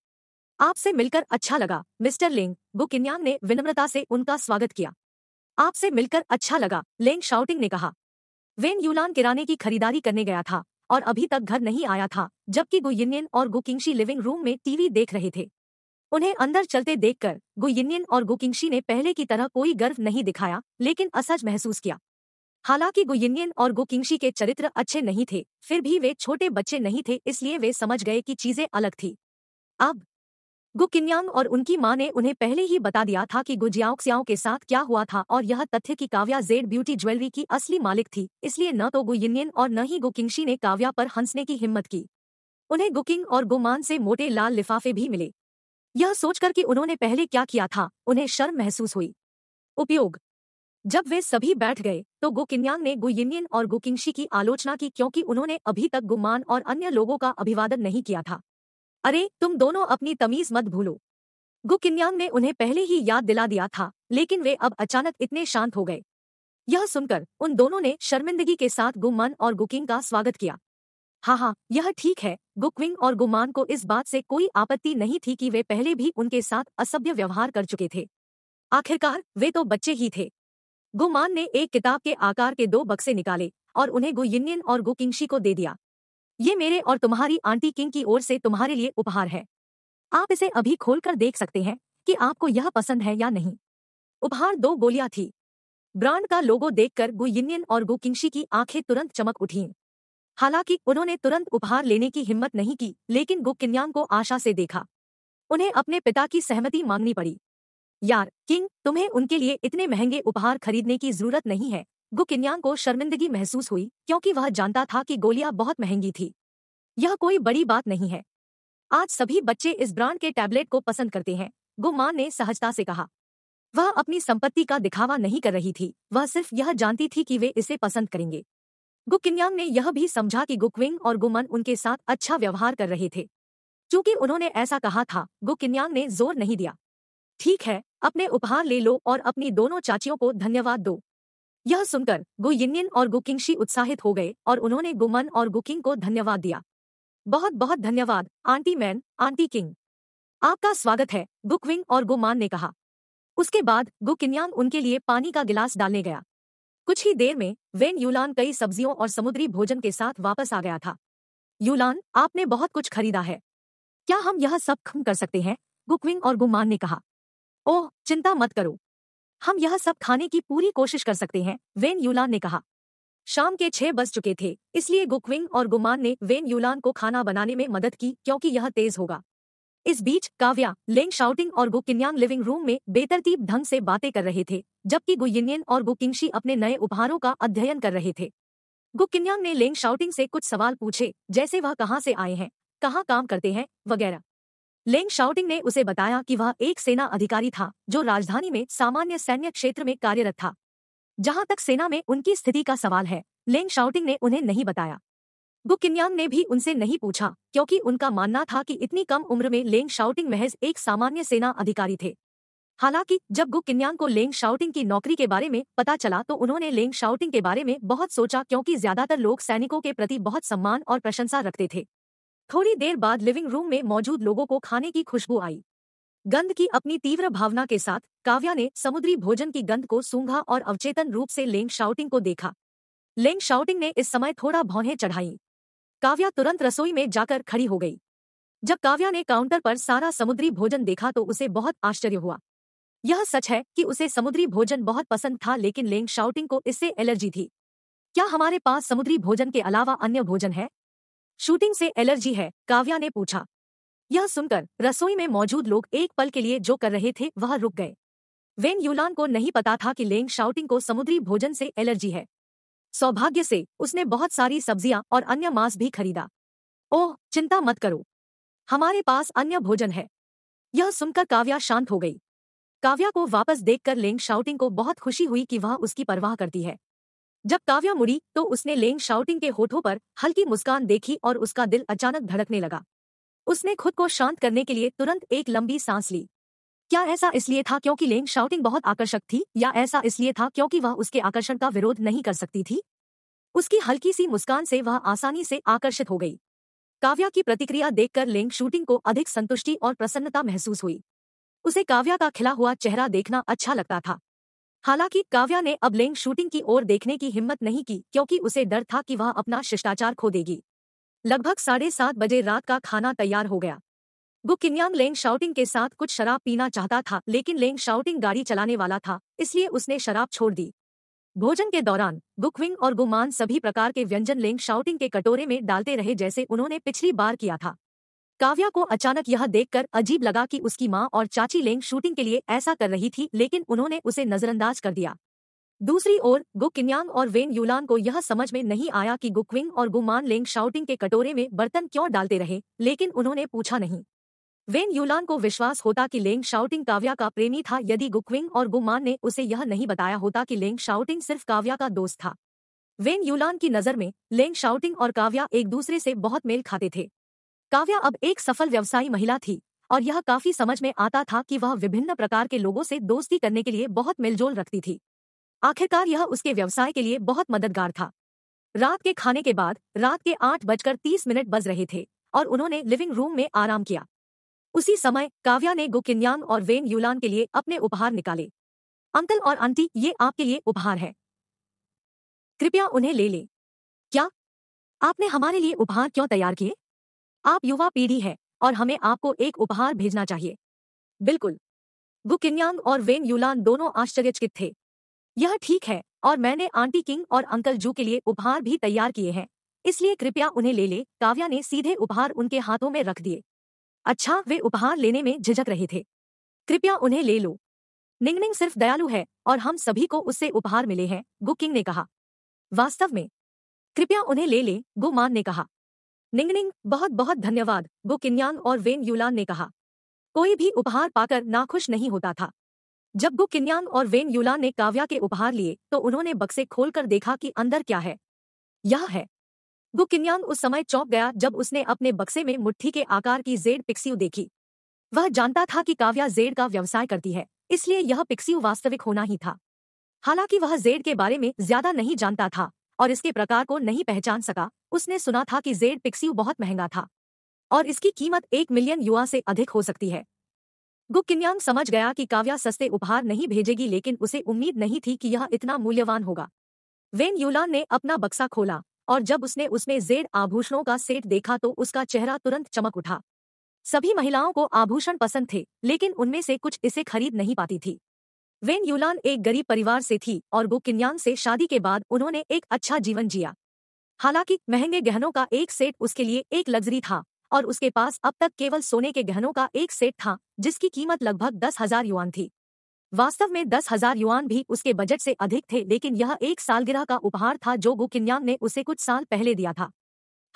आपसे मिलकर अच्छा लगा मिस्टर लेंग बुकिन्यांग ने विनम्रता से उनका स्वागत किया आपसे मिलकर अच्छा लगा लेंग शाउटिंग ने कहा वेन यूलान किराने की खरीदारी करने गया था और अभी तक घर नहीं आया था जबकि गुयिनियन और गुकिंगशी लिविंग रूम में टीवी देख रहे थे उन्हें अंदर चलते देखकर गुयिनियन और गुकिंगशी ने पहले की तरह कोई गर्व नहीं दिखाया लेकिन असहज महसूस किया हालांकि गुयिनियन और गोकिंगशी के चरित्र अच्छे नहीं थे फिर भी वे छोटे बच्चे नहीं थे इसलिए वे समझ गए कि चीजें अलग थी अब गुकिन्यांग और उनकी मां ने उन्हें पहले ही बता दिया था कि गुजियाओक्सियाओ के साथ क्या हुआ था और यह तथ्य कि काव्या जेड ब्यूटी ज्वेलरी की असली मालिक थी इसलिए न तो गुयिनियन और न ही गुकिंगशी ने काव्या पर हंसने की हिम्मत की उन्हें गुकिंग और गुमान से मोटे लाल लिफाफे भी मिले यह सोचकर कि उन्होंने पहले क्या किया था उन्हें शर्म महसूस हुई उपयोग जब वे सभी बैठ गए तो गुकिन्यांग ने गुयिनियन और गुकिंगशी की आलोचना की क्योंकि उन्होंने अभी तक गुमान और अन्य लोगों का अभिवादन नहीं किया था अरे तुम दोनों अपनी तमीज मत भूलो गुकिन्यांग ने उन्हें पहले ही याद दिला दिया था लेकिन वे अब अचानक इतने शांत हो गए यह सुनकर उन दोनों ने शर्मिंदगी के साथ गुमन और गुकिंग का स्वागत किया हाँ हाँ यह ठीक है गुकविंग और गुमान को इस बात से कोई आपत्ति नहीं थी कि वे पहले भी उनके साथ असभ्य व्यवहार कर चुके थे आखिरकार वे तो बच्चे ही थे गुमान ने एक किताब के आकार के दो बक्से निकाले और उन्हें गुयिनियन और गुकिंगशी को दे दिया ये मेरे और तुम्हारी आंटी किंग की ओर से तुम्हारे लिए उपहार है आप इसे अभी खोलकर देख सकते हैं कि आपको यह पसंद है या नहीं उपहार दो गोलियां थी ब्रांड का लोगो देखकर गु और गु किंगशी की आंखें तुरंत चमक उठी हालांकि उन्होंने तुरंत उपहार लेने की हिम्मत नहीं की लेकिन गु किन्यांग को आशा से देखा उन्हें अपने पिता की सहमति मांगनी पड़ी यार किंग तुम्हें उनके लिए इतने महंगे उपहार खरीदने की जरूरत नहीं है गुकिन्यांग को शर्मिंदगी महसूस हुई क्योंकि वह जानता था कि गोलियां बहुत महंगी थी यह कोई बड़ी बात नहीं है आज सभी बच्चे इस ब्रांड के टैबलेट को पसंद करते हैं गुमान ने सहजता से कहा वह अपनी संपत्ति का दिखावा नहीं कर रही थी वह सिर्फ यह जानती थी कि वे इसे पसंद करेंगे गुकिन्यांग ने यह भी समझा कि गुकविंग और गुमन उनके साथ अच्छा व्यवहार कर रहे थे क्योंकि उन्होंने ऐसा कहा था गुकिन्यांग ने जोर नहीं दिया ठीक है अपने उपहार ले लो और अपनी दोनों चाचियों को धन्यवाद दो यह सुनकर गु यिनियन और गु किंगशी उत्साहित हो गए और उन्होंने गुमन और गुकिंग को धन्यवाद दिया बहुत बहुत धन्यवाद आंटी मैन आंटी किंग आपका स्वागत है गुकविंग और गुमान ने कहा उसके बाद किन्यांग उनके लिए पानी का गिलास डालने गया कुछ ही देर में वेन यूलान कई सब्जियों और समुद्री भोजन के साथ वापस आ गया था यूलान आपने बहुत कुछ खरीदा है क्या हम यह सब खम कर सकते हैं गुकविंग और गुमान ने कहा ओह चिंता मत करो हम यह सब खाने की पूरी कोशिश कर सकते हैं वेन यूलान ने कहा शाम के छह बज चुके थे इसलिए गुकविंग और गुमान ने वेन यूलान को खाना बनाने में मदद की क्योंकि यह तेज होगा इस बीच काव्या लेंग शाउटिंग और गुकिन्यांग लिविंग रूम में बेतरतीब ढंग से बातें कर रहे थे जबकि गुयिनियन और गुकिंगशी अपने नए उपहारों का अध्ययन कर रहे थे गुकिन्यांग ने लेंग शाउटिंग से कुछ सवाल पूछे जैसे वह कहाँ से आए हैं कहाँ काम करते हैं वगैरह लेंग शाउटिंग ने उसे बताया कि वह एक सेना अधिकारी था जो राजधानी में सामान्य सैन्य क्षेत्र में कार्यरत था जहां तक सेना में उनकी स्थिति का सवाल है लेंग शाउटिंग ने उन्हें नहीं बताया गुकिन्यांग ने भी उनसे नहीं पूछा क्योंकि उनका मानना था कि इतनी कम उम्र में लेंग शाउटिंग महज एक सामान्य सेना अधिकारी थे हालांकि जब गुकिन्यांग को लेंग शाउटिंग की नौकरी के बारे में पता चला तो उन्होंने लेंग शाउटिंग के बारे में बहुत सोचा क्योंकि ज्यादातर लोग सैनिकों के प्रति बहुत सम्मान और प्रशंसा रखते थे थोड़ी देर बाद लिविंग रूम में मौजूद लोगों को खाने की खुशबू आई गंध की अपनी तीव्र भावना के साथ काव्या ने समुद्री भोजन की गंध को सूंघा और अवचेतन रूप से लेंग शाउटिंग को देखा लेंग शाउटिंग ने इस समय थोड़ा भौहें चढ़ाई काव्या तुरंत रसोई में जाकर खड़ी हो गई जब काव्या ने काउंटर पर सारा समुद्री भोजन देखा तो उसे बहुत आश्चर्य हुआ यह सच है कि उसे समुद्री भोजन बहुत पसंद था लेकिन लेंग शाउटिंग को इससे एलर्जी थी क्या हमारे पास समुद्री भोजन के अलावा अन्य भोजन है शूटिंग से एलर्जी है काव्या ने पूछा यह सुनकर रसोई में मौजूद लोग एक पल के लिए जो कर रहे थे वह रुक गए वेन यूलान को नहीं पता था कि लेंग शाउटिंग को समुद्री भोजन से एलर्जी है सौभाग्य से उसने बहुत सारी सब्जियां और अन्य मांस भी खरीदा ओह चिंता मत करो हमारे पास अन्य भोजन है यह सुनकर काव्या शांत हो गई काव्या को वापस देखकर लेंग शाउटिंग को बहुत खुशी हुई कि वह उसकी परवाह करती है जब काव्या मुड़ी तो उसने लेंग शाउटिंग के होठों पर हल्की मुस्कान देखी और उसका दिल अचानक धड़कने लगा उसने खुद को शांत करने के लिए तुरंत एक लंबी सांस ली क्या ऐसा इसलिए था क्योंकि लेंग शाउटिंग बहुत आकर्षक थी या ऐसा इसलिए था क्योंकि वह उसके आकर्षण का विरोध नहीं कर सकती थी उसकी हल्की सी मुस्कान से वह आसानी से आकर्षित हो गई काव्या की प्रतिक्रिया देखकर लेंग शूटिंग को अधिक संतुष्टि और प्रसन्नता महसूस हुई उसे काव्या का खिला हुआ चेहरा देखना अच्छा लगता था हालांकि काव्या ने अब लेंग शूटिंग की ओर देखने की हिम्मत नहीं की क्योंकि उसे डर था कि वह अपना शिष्टाचार खो देगी लगभग साढ़े सात बजे रात का खाना तैयार हो गया गु किन्यांग लेंग शाउटिंग के साथ कुछ शराब पीना चाहता था लेकिन लेंग शाउटिंग गाड़ी चलाने वाला था इसलिए उसने शराब छोड़ दी भोजन के दौरान गुकविंग और गुमान सभी प्रकार के व्यंजन लेंग शाउटिंग के कटोरे में डालते रहे जैसे उन्होंने पिछली बार किया था काव्या को अचानक यह देखकर अजीब लगा कि उसकी माँ और चाची लेंग शूटिंग के लिए ऐसा कर रही थी लेकिन उन्होंने उसे नजरअंदाज कर दिया दूसरी ओर गु किन्यांग और वेन यूलान को यह समझ में नहीं आया कि गुक्विंग और गुमान लेंग शाउटिंग के कटोरे में बर्तन क्यों डालते रहे लेकिन उन्होंने पूछा नहीं वेन यूलान को विश्वास होता कि लेंग शाउटिंग काव्या का प्रेमी था यदि गुक्विंग और गुमान ने उसे यह नहीं बताया होता कि लेंग शाउटिंग सिर्फ काव्या का दोस्त था वेन यूलान की नजर में लेंग शाउटिंग और काव्या एक दूसरे से बहुत मेल खाते थे काव्या अब एक सफल व्यवसायी महिला थी और यह काफी समझ में आता था कि वह विभिन्न प्रकार के लोगों से दोस्ती करने के लिए बहुत मिलजोल रखती थी आखिरकार यह उसके व्यवसाय के लिए बहुत मददगार था रात के खाने के बाद रात के आठ बजकर तीस मिनट बज रहे थे और उन्होंने लिविंग रूम में आराम किया उसी समय काव्या ने गुकिन्यांग और वेन यूलान के लिए अपने उपहार निकाले अंकल और आंटी ये आपके लिए उपहार है कृपया उन्हें ले लें क्या आपने हमारे लिए उपहार क्यों तैयार किए आप युवा पीढ़ी है और हमें आपको एक उपहार भेजना चाहिए बिल्कुल गुकिन्यांग और वेन यूलान दोनों आश्चर्यचकित थे यह ठीक है और मैंने आंटी किंग और अंकल जू के लिए उपहार भी तैयार किए हैं इसलिए कृपया उन्हें ले ले काव्या ने सीधे उपहार उनके हाथों में रख दिए अच्छा वे उपहार लेने में झिझक रहे थे कृपया उन्हें ले लो निंगनिंग सिर्फ दयालु है और हम सभी को उससे उपहार मिले हैं गु किंग ने कहा वास्तव में कृपया उन्हें ले ले गु मान ने कहा निंगनिंग बहुत बहुत धन्यवाद गो किन्यांग और वेन यूलान ने कहा कोई भी उपहार पाकर नाखुश नहीं होता था जब गो किन्यांग और वेन यूलान ने काव्या के उपहार लिए तो उन्होंने बक्से खोलकर देखा कि अंदर क्या है यह है गो किन्यांग उस समय चौंक गया जब उसने अपने बक्से में मुट्ठी के आकार की जेड पिक्सियू देखी वह जानता था कि काव्या जेड का व्यवसाय करती है इसलिए यह पिक्सियू वास्तविक होना ही था हालांकि वह जेड के बारे में ज्यादा नहीं जानता था और इसके प्रकार को नहीं पहचान सका उसने सुना था कि जेड पिक्स्यू बहुत महंगा था और इसकी कीमत एक मिलियन युवा से अधिक हो सकती है गुकिनयांग समझ गया कि काव्या सस्ते उपहार नहीं भेजेगी लेकिन उसे उम्मीद नहीं थी कि यह इतना मूल्यवान होगा वेन यूलान ने अपना बक्सा खोला और जब उसने उसमें जेड आभूषणों का सेट देखा तो उसका चेहरा तुरंत चमक उठा सभी महिलाओं को आभूषण पसंद थे लेकिन उनमें से कुछ इसे खरीद नहीं पाती थी वेन यूलान एक गरीब परिवार से थी और बुकिन्यान से शादी के बाद उन्होंने एक अच्छा जीवन जिया हालांकि महंगे गहनों का एक सेट उसके लिए एक लग्जरी था और उसके पास अब तक केवल सोने के गहनों का एक सेट था जिसकी कीमत लगभग दस हजार युआन थी वास्तव में दस हजार युआन भी उसके बजट से अधिक थे लेकिन यह एक सालगिरह का उपहार था जो बुकिन्यान ने उसे कुछ साल पहले दिया था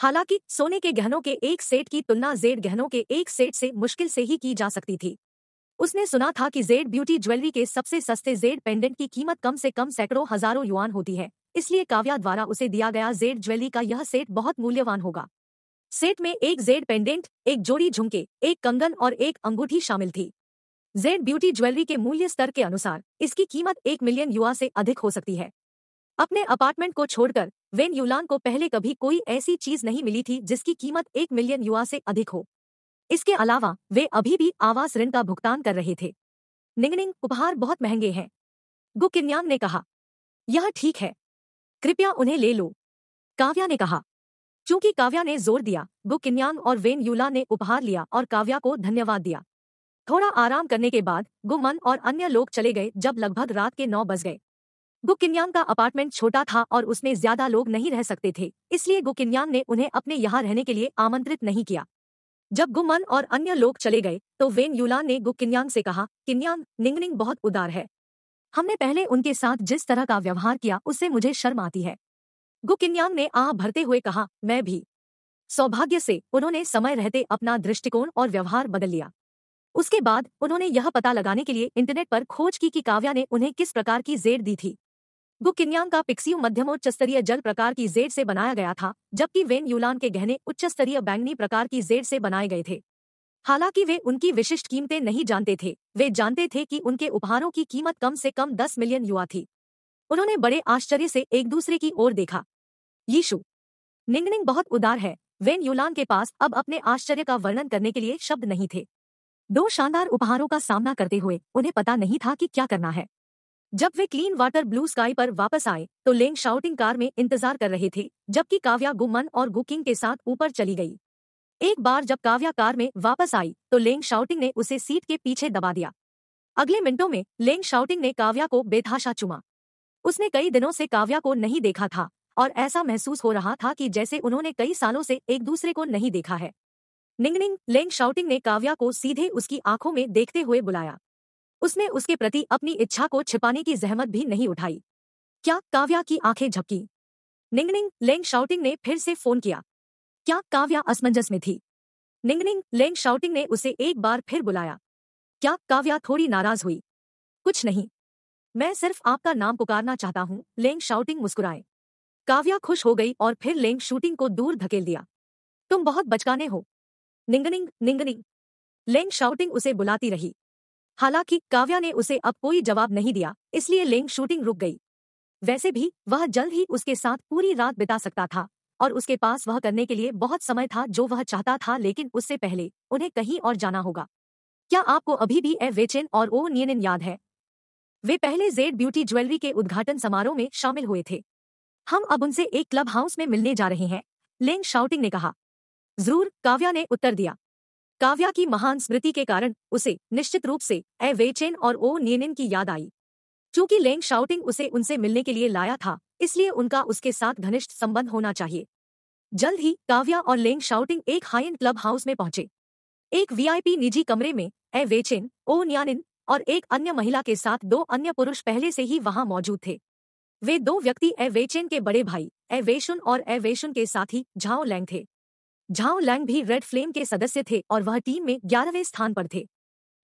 हालांकि सोने के गहनों के एक सेट की तुलना जेड गहनों के एक सेट से मुश्किल से ही की जा सकती थी उसने सुना था कि जेड ब्यूटी ज्वेलरी के सबसे सस्ते जेड पेंडेंट की कीमत कम से कम सैकड़ों हजारों युआन होती है इसलिए काव्या द्वारा उसे दिया गया जेड ज्वेलरी का यह सेट बहुत मूल्यवान होगा सेट में एक जेड पेंडेंट एक जोड़ी झुमके एक कंगन और एक अंगूठी शामिल थी जेड ब्यूटी ज्वेलरी के मूल्य स्तर के अनुसार इसकी कीमत एक मिलियन युवा से अधिक हो सकती है अपने अपार्टमेंट को छोड़कर वेन यूलान को पहले कभी कोई ऐसी चीज नहीं मिली थी जिसकी कीमत एक मिलियन युवा से अधिक हो इसके अलावा वे अभी भी आवास ऋण का भुगतान कर रहे थे निंगनिंग उपहार बहुत महंगे हैं गु किन्यांग ने कहा यह ठीक है कृपया उन्हें ले लो काव्या ने कहा चूंकि काव्या ने जोर दिया गु किन्यांग और वेन यूला ने उपहार लिया और काव्या को धन्यवाद दिया थोड़ा आराम करने के बाद गुमन और अन्य लोग चले गए जब लगभग रात के नौ बज गए गुकिन्यांग का अपार्टमेंट छोटा था और उसमें ज्यादा लोग नहीं रह सकते थे इसलिए गुकिन्यांग ने उन्हें अपने यहाँ रहने के लिए आमंत्रित नहीं किया जब गुमन और अन्य लोग चले गए तो वेन यूलान ने गु किन्यांग से कहा किन्यांग निंगनिंग बहुत उदार है हमने पहले उनके साथ जिस तरह का व्यवहार किया उससे मुझे शर्म आती है गु किन्यांग ने आह भरते हुए कहा मैं भी सौभाग्य से उन्होंने समय रहते अपना दृष्टिकोण और व्यवहार बदल लिया उसके बाद उन्होंने यह पता लगाने के लिए इंटरनेट पर खोज की कि काव्या ने उन्हें किस प्रकार की जेर दी थी बुकिनियांग का पिक्सियू मध्यम उच्च स्तरीय जल प्रकार की जेड से बनाया गया था जबकि वेन यूलान के गहने उच्च स्तरीय बैंगनी प्रकार की जेड से बनाए गए थे हालांकि वे उनकी विशिष्ट कीमतें नहीं जानते थे वे जानते थे कि उनके उपहारों की कीमत कम से कम दस मिलियन युवा थी उन्होंने बड़े आश्चर्य से एक दूसरे की ओर देखा यीशु निंगनिंग बहुत उदार है वेन यूलान के पास अब अपने आश्चर्य का वर्णन करने के लिए शब्द नहीं थे दो शानदार उपहारों का सामना करते हुए उन्हें पता नहीं था कि क्या करना है जब वे क्लीन वाटर ब्लू स्काई पर वापस आए तो लेंग शाउटिंग कार में इंतजार कर रहे थे जबकि काव्या गुमन और गुकिंग के साथ ऊपर चली गई एक बार जब काव्या कार में वापस आई तो लेंग शाउटिंग ने उसे सीट के पीछे दबा दिया अगले मिनटों में लेंग शाउटिंग ने काव्या को बेतहाशा चुमा उसने कई दिनों से काव्या को नहीं देखा था और ऐसा महसूस हो रहा था कि जैसे उन्होंने कई सालों से एक दूसरे को नहीं देखा है निंगनिंग लेंग शाउटिंग ने काव्या को सीधे उसकी आंखों में देखते हुए बुलाया उसने उसके प्रति अपनी इच्छा को छिपाने की जहमत भी नहीं उठाई क्या काव्या की आंखें झपकी निंगनिंग लेंग शाउटिंग ने फिर से फोन किया क्या काव्या असमंजस में थी निंगनिंग लेंग शाउटिंग ने उसे एक बार फिर बुलाया क्या काव्या थोड़ी नाराज हुई कुछ नहीं मैं सिर्फ आपका नाम पुकारना चाहता हूं लेंग शाउटिंग मुस्कुराए काव्या खुश हो गई और फिर लेंग शूटिंग को दूर धकेल दिया तुम बहुत बचकाने हो निंगनिंग निंगनिंग लेंग शाउटिंग उसे बुलाती रही हालांकि काव्या ने उसे अब कोई जवाब नहीं दिया इसलिए लिंग शूटिंग रुक गई वैसे भी वह जल्द ही उसके साथ पूरी रात बिता सकता था और उसके पास वह करने के लिए बहुत समय था जो वह चाहता था लेकिन उससे पहले उन्हें कहीं और जाना होगा क्या आपको अभी भी ए वेचेन और ओ नियन याद है वे पहले जेड ब्यूटी ज्वेलरी के उद्घाटन समारोह में शामिल हुए थे हम अब उनसे एक क्लब हाउस में मिलने जा रहे हैं लेंग शाउटिंग ने कहा जरूर काव्या ने उत्तर दिया काव्या की महान स्मृति के कारण उसे निश्चित रूप से ए वेचेन और ओ नियनिन की याद आई चूंकि लेंग शाउटिंग उसे उनसे मिलने के लिए लाया था इसलिए उनका उसके साथ घनिष्ठ संबंध होना चाहिए जल्द ही काव्या और लेंग शाउटिंग एक हाई एंड क्लब हाउस में पहुंचे एक वीआईपी निजी कमरे में ए वेचेन ओ न्यानिन और एक अन्य महिला के साथ दो अन्य पुरुष पहले से ही वहां मौजूद थे वे दो व्यक्ति ए वेचेन के बड़े भाई ए वेशुन और ए वेशुन के ही झाओ लैंग थे झाओ लैंग भी रेड फ्लेम के सदस्य थे और वह टीम में ग्यारहवें स्थान पर थे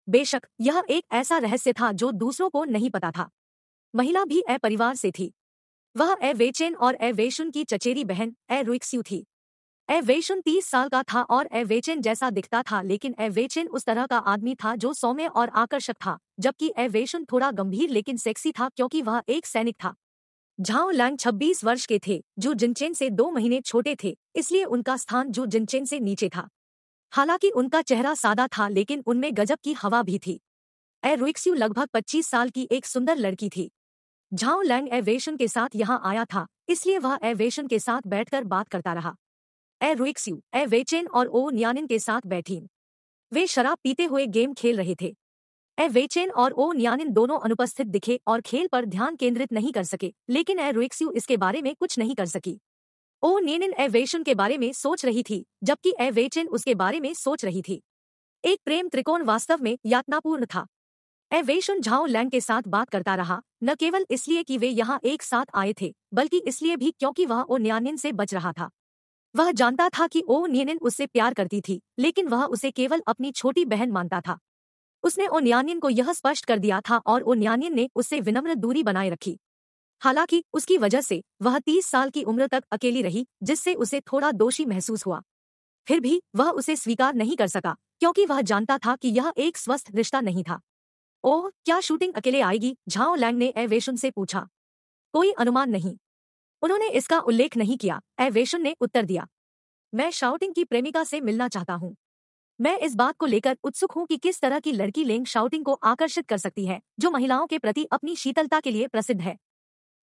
बेशक यह एक ऐसा रहस्य था जो दूसरों को नहीं पता था महिला भी ए परिवार से थी वह ए वेचेन और ए वेशुन की चचेरी बहन ए रुक्स्यू थी ए वेशुन तीस साल का था और ए वेचेन जैसा दिखता था लेकिन ए वेचेन उस तरह का आदमी था जो सौम्य और आकर्षक था जबकि ए वेशुन थोड़ा गंभीर लेकिन सेक्सी था क्योंकि वह एक सैनिक था झाओ लैंग 26 वर्ष के थे जो जिनचेन से दो महीने छोटे थे इसलिए उनका स्थान जो जिनचेन से नीचे था हालांकि उनका चेहरा सादा था लेकिन उनमें गजब की हवा भी थी ए रुक्स्यू लगभग 25 साल की एक सुंदर लड़की थी झाओ लैंग एवेशन के साथ यहाँ आया था इसलिए वह एवेशन के साथ बैठकर बात करता रहा ए रुक्स्यू ए वेचेन और ओ नियानिन के साथ बैठी वे शराब पीते हुए गेम खेल रहे थे ए वेचेन और ओ न्यानिन दोनों अनुपस्थित दिखे और खेल पर ध्यान केंद्रित नहीं कर सके लेकिन ए रोइक्स्यू इसके बारे में कुछ नहीं कर सकी ओ नेनिन एवेशन के बारे में सोच रही थी जबकि वेचेन उसके बारे में सोच रही थी एक प्रेम त्रिकोण वास्तव में यातनापूर्ण था एवेशन झाओ लैंग के साथ बात करता रहा न केवल इसलिए कि वे यहाँ एक साथ आए थे बल्कि इसलिए भी क्योंकि वह ओ न्यानिन से बच रहा था वह जानता था कि ओ न्यानिन उससे प्यार करती थी लेकिन वह उसे केवल अपनी छोटी बहन मानता था उसने न्यानियन को यह स्पष्ट कर दिया था और न्यानियन ने उससे विनम्र दूरी बनाए रखी हालांकि उसकी वजह से वह तीस साल की उम्र तक अकेली रही जिससे उसे थोड़ा दोषी महसूस हुआ फिर भी वह उसे स्वीकार नहीं कर सका क्योंकि वह जानता था कि यह एक स्वस्थ रिश्ता नहीं था ओह क्या शूटिंग अकेले आएगी झाओ लैंग ने एवेशन से पूछा कोई अनुमान नहीं उन्होंने इसका उल्लेख नहीं किया एवेशन ने उत्तर दिया मैं शाउटिंग की प्रेमिका से मिलना चाहता हूँ मैं इस बात को लेकर उत्सुक हूँ कि किस तरह की लड़की लेंग शाउटिंग को आकर्षित कर सकती है जो महिलाओं के प्रति अपनी शीतलता के लिए प्रसिद्ध है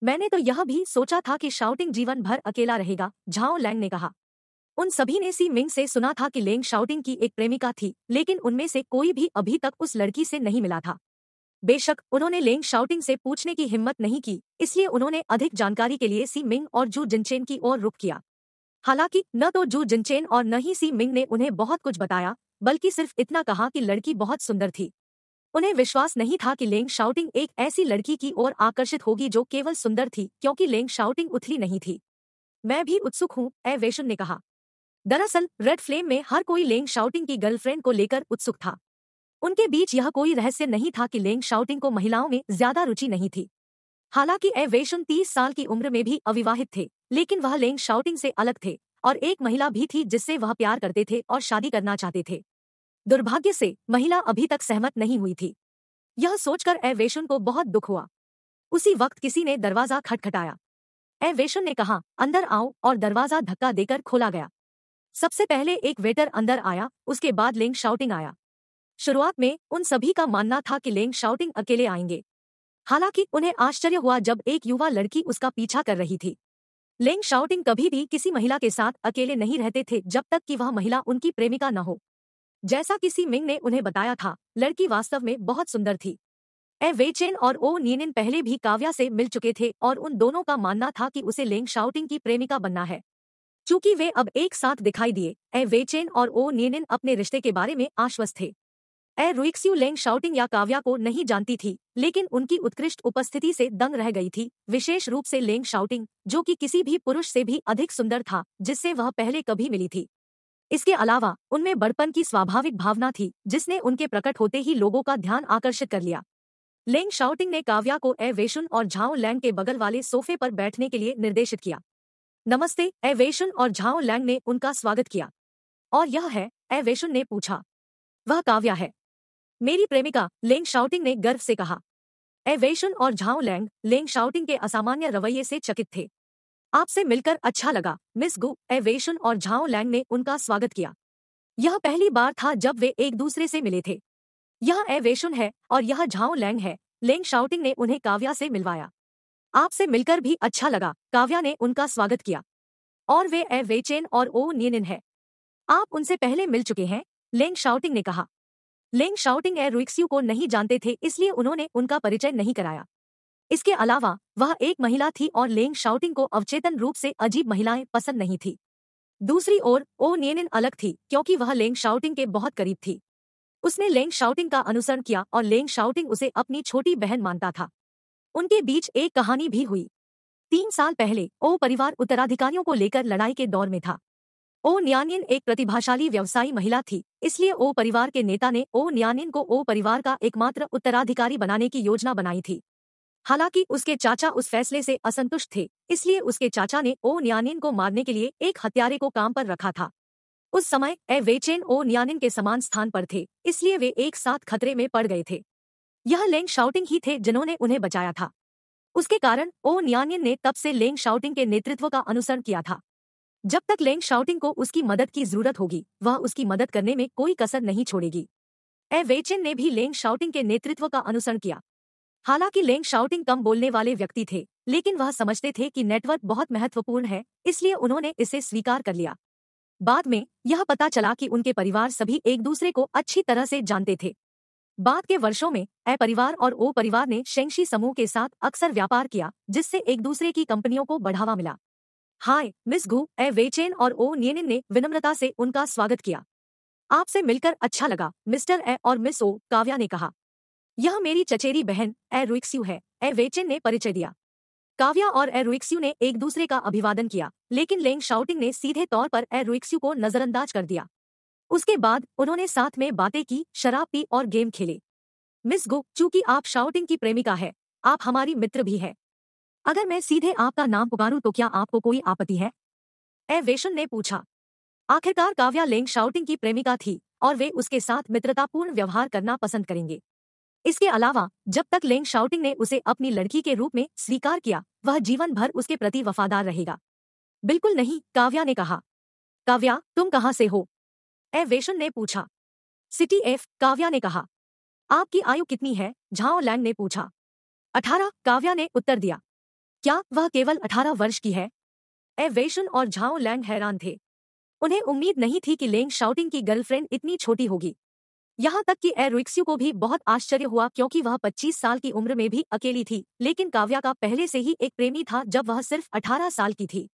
मैंने तो यह भी सोचा था कि शाउटिंग जीवन भर अकेला रहेगा झाओ लैंग ने कहा उन सभी ने सी मिंग से सुना था कि लेंग शाउटिंग की एक प्रेमिका थी लेकिन उनमें से कोई भी अभी तक उस लड़की से नहीं मिला था बेशक उन्होंने लेंग शाउटिंग से पूछने की हिम्मत नहीं की इसलिए उन्होंने अधिक जानकारी के लिए सी मिंग और जू जिनचेन की ओर रुख किया हालांकि न तो जू जिनचेन और न ही सी मिंग ने उन्हें बहुत कुछ बताया बल्कि सिर्फ इतना कहा कि लड़की बहुत सुंदर थी उन्हें विश्वास नहीं था कि लेंग शाउटिंग एक ऐसी लड़की की ओर आकर्षित होगी जो केवल सुंदर थी क्योंकि लेंग शाउटिंग उथली नहीं थी मैं भी उत्सुक हूँ ए वेशन ने कहा दरअसल रेड फ्लेम में हर कोई लेंग शाउटिंग की गर्लफ्रेंड को लेकर उत्सुक था उनके बीच यह कोई रहस्य नहीं था कि लेंग शाउटिंग को महिलाओं में ज्यादा रुचि नहीं थी हालांकि ए वेशन तीस साल की उम्र में भी अविवाहित थे लेकिन वह लेंग शाउटिंग से अलग थे और एक महिला भी थी जिससे वह प्यार करते थे और शादी करना चाहते थे दुर्भाग्य से महिला अभी तक सहमत नहीं हुई थी यह सोचकर एवेशन को बहुत दुख हुआ उसी वक्त किसी ने दरवाजा खटखटाया एवेशन ने कहा अंदर आओ और दरवाजा धक्का देकर खोला गया सबसे पहले एक वेटर अंदर आया उसके बाद लेंग शाउटिंग आया शुरुआत में उन सभी का मानना था कि लेंग शाउटिंग अकेले आएंगे हालांकि उन्हें आश्चर्य हुआ जब एक युवा लड़की उसका पीछा कर रही थी लेंग शाउटिंग कभी भी किसी महिला के साथ अकेले नहीं रहते थे जब तक कि वह महिला उनकी प्रेमिका न हो जैसा किसी मिंग ने उन्हें बताया था लड़की वास्तव में बहुत सुंदर थी ए वेचेन और ओ नीनिन पहले भी काव्या से मिल चुके थे और उन दोनों का मानना था कि उसे लेंग शाउटिंग की प्रेमिका बनना है चूंकि वे अब एक साथ दिखाई दिए ए वेचेन और ओ नीनिन अपने रिश्ते के बारे में आश्वस्त थे ए रुइक्स्यू लेंग शाउटिंग या काव्या को नहीं जानती थी लेकिन उनकी उत्कृष्ट उपस्थिति से दंग रह गई थी विशेष रूप से लेंग शाउटिंग जो कि किसी भी पुरुष से भी अधिक सुंदर था जिससे वह पहले कभी मिली थी इसके अलावा उनमें बड़पन की स्वाभाविक भावना थी जिसने उनके प्रकट होते ही लोगों का ध्यान आकर्षित कर लिया लेंग शाउटिंग ने काव्या को ए वेशुन और झाओ लैंग के बगल वाले सोफे पर बैठने के लिए निर्देशित किया नमस्ते ए वेशुन और झाओ लैंग ने उनका स्वागत किया और यह है ए वेशुन ने पूछा वह काव्या है मेरी प्रेमिका लेंग शाउटिंग ने गर्व से कहा एवेशन और झाओ लैंग लेंग शाउटिंग के असामान्य रवैये से चकित थे आपसे मिलकर अच्छा लगा मिस गु एवेशन और झाओ लैंग ने उनका स्वागत किया यह पहली बार था जब वे एक दूसरे से मिले थे यह एवेशन है और यह झाओ लैंग है लेंग शाउटिंग ने उन्हें काव्या से मिलवाया आपसे मिलकर भी अच्छा लगा काव्या ने उनका स्वागत किया और वे ए वेचेन और ओ नियनिन है आप उनसे पहले मिल चुके हैं लेंग शाउटिंग ने कहा लेंग शाउटिंग एयर रुइक्स्यू को नहीं जानते थे इसलिए उन्होंने उनका परिचय नहीं कराया इसके अलावा वह एक महिला थी और लेंग शाउटिंग को अवचेतन रूप से अजीब महिलाएं पसंद नहीं थी दूसरी ओर ओ नियनिन अलग थी क्योंकि वह लेंग शाउटिंग के बहुत करीब थी उसने लेंग शाउटिंग का अनुसरण किया और लेंग शाउटिंग उसे अपनी छोटी बहन मानता था उनके बीच एक कहानी भी हुई तीन साल पहले ओ परिवार उत्तराधिकारियों को लेकर लड़ाई के दौर में था ओ न्यानियन एक प्रतिभाशाली व्यवसायी महिला थी इसलिए ओ परिवार के नेता ने ओ न्यानियन को ओ परिवार का एकमात्र उत्तराधिकारी बनाने की योजना बनाई थी हालांकि उसके चाचा उस फैसले से असंतुष्ट थे इसलिए उसके चाचा ने ओ न्यानियन को मारने के लिए एक हत्यारे को काम पर रखा था उस समय ए वेचेन ओ न्यानिन के समान स्थान पर थे इसलिए वे एक साथ खतरे में पड़ गए थे यह लेंग शाउटिंग ही थे जिन्होंने उन्हें बचाया था उसके कारण ओ न्यानिन ने तब से लेंग शाउटिंग के नेतृत्व का अनुसरण किया था जब तक लेंग शाउटिंग को उसकी मदद की जरूरत होगी वह उसकी मदद करने में कोई कसर नहीं छोड़ेगी ए वेचिन ने भी लेंग शाउटिंग के नेतृत्व का अनुसरण किया हालांकि लेंग शाउटिंग कम बोलने वाले व्यक्ति थे लेकिन वह समझते थे कि नेटवर्क बहुत महत्वपूर्ण है इसलिए उन्होंने इसे स्वीकार कर लिया बाद में यह पता चला कि उनके परिवार सभी एक दूसरे को अच्छी तरह से जानते थे बाद के वर्षों में ए परिवार और ओ परिवार ने शेंगशी समूह के साथ अक्सर व्यापार किया जिससे एक दूसरे की कंपनियों को बढ़ावा मिला हाय मिस गु ए वेचेन और ओ नियनिन ने विनम्रता से उनका स्वागत किया आपसे मिलकर अच्छा लगा मिस्टर ए और मिस ओ काव्या ने कहा यह मेरी चचेरी बहन ए रुक्स्यू है ए वेचेन ने परिचय दिया काव्या और ए रुक्स्यू ने एक दूसरे का अभिवादन किया लेकिन लेंग शाउटिंग ने सीधे तौर पर ए रुक्स्यू को नजरअंदाज कर दिया उसके बाद उन्होंने साथ में बातें की शराब पी और गेम खेले मिस गु चूंकि आप शाउटिंग की प्रेमिका है आप हमारी मित्र भी हैं अगर मैं सीधे आपका नाम पुकारूं तो क्या आपको कोई आपत्ति है ए वेशन ने पूछा आखिरकार काव्या लेंग शाउटिंग की प्रेमिका थी और वे उसके साथ मित्रतापूर्ण व्यवहार करना पसंद करेंगे इसके अलावा जब तक लेंग शाउटिंग ने उसे अपनी लड़की के रूप में स्वीकार किया वह जीवन भर उसके प्रति वफादार रहेगा बिल्कुल नहीं काव्या ने कहा काव्या तुम कहां से हो वेशन ने पूछा सिटी एफ काव्या ने कहा आपकी आयु कितनी है झाओ लैंग ने पूछा अठारह काव्या ने उत्तर दिया क्या वह केवल अठारह वर्ष की है एवेशन और झाओ लैंग हैरान थे उन्हें उम्मीद नहीं थी कि लेंग शाउटिंग की गर्लफ्रेंड इतनी छोटी होगी यहां तक कि एरिक्स्यू को भी बहुत आश्चर्य हुआ क्योंकि वह 25 साल की उम्र में भी अकेली थी लेकिन काव्या का पहले से ही एक प्रेमी था जब वह सिर्फ 18 साल की थी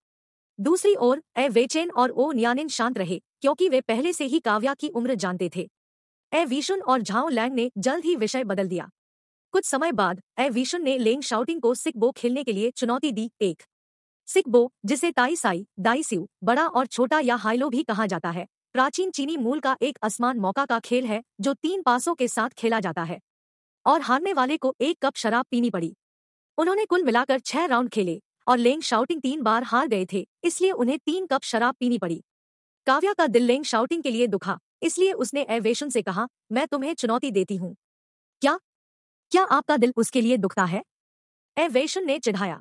दूसरी ओर ए वेचेन और ओ नियानिन शांत रहे क्योंकि वे पहले से ही काव्या की उम्र जानते थे ए विशुन और झाओ लैंग ने जल्द ही विषय बदल दिया कुछ समय बाद एविशन ने लेंग शाउटिंग को सिक बो खेलने के लिए चुनौती दी एक सिक बो जिसे ताई साई दाई सिव बड़ा और छोटा या हाइलो भी कहा जाता है प्राचीन चीनी मूल का एक आसमान मौका का खेल है जो तीन पासों के साथ खेला जाता है और हारने वाले को एक कप शराब पीनी पड़ी उन्होंने कुल मिलाकर छह राउंड खेले और लेंग शाउटिंग तीन बार हार गए थे इसलिए उन्हें तीन कप शराब पीनी पड़ी काव्या का दिल लेंग शाउटिंग के लिए दुखा इसलिए उसने एवेशन से कहा मैं तुम्हें चुनौती देती हूँ क्या आपका दिल उसके लिए दुखता है एवेशन ने चिढ़ाया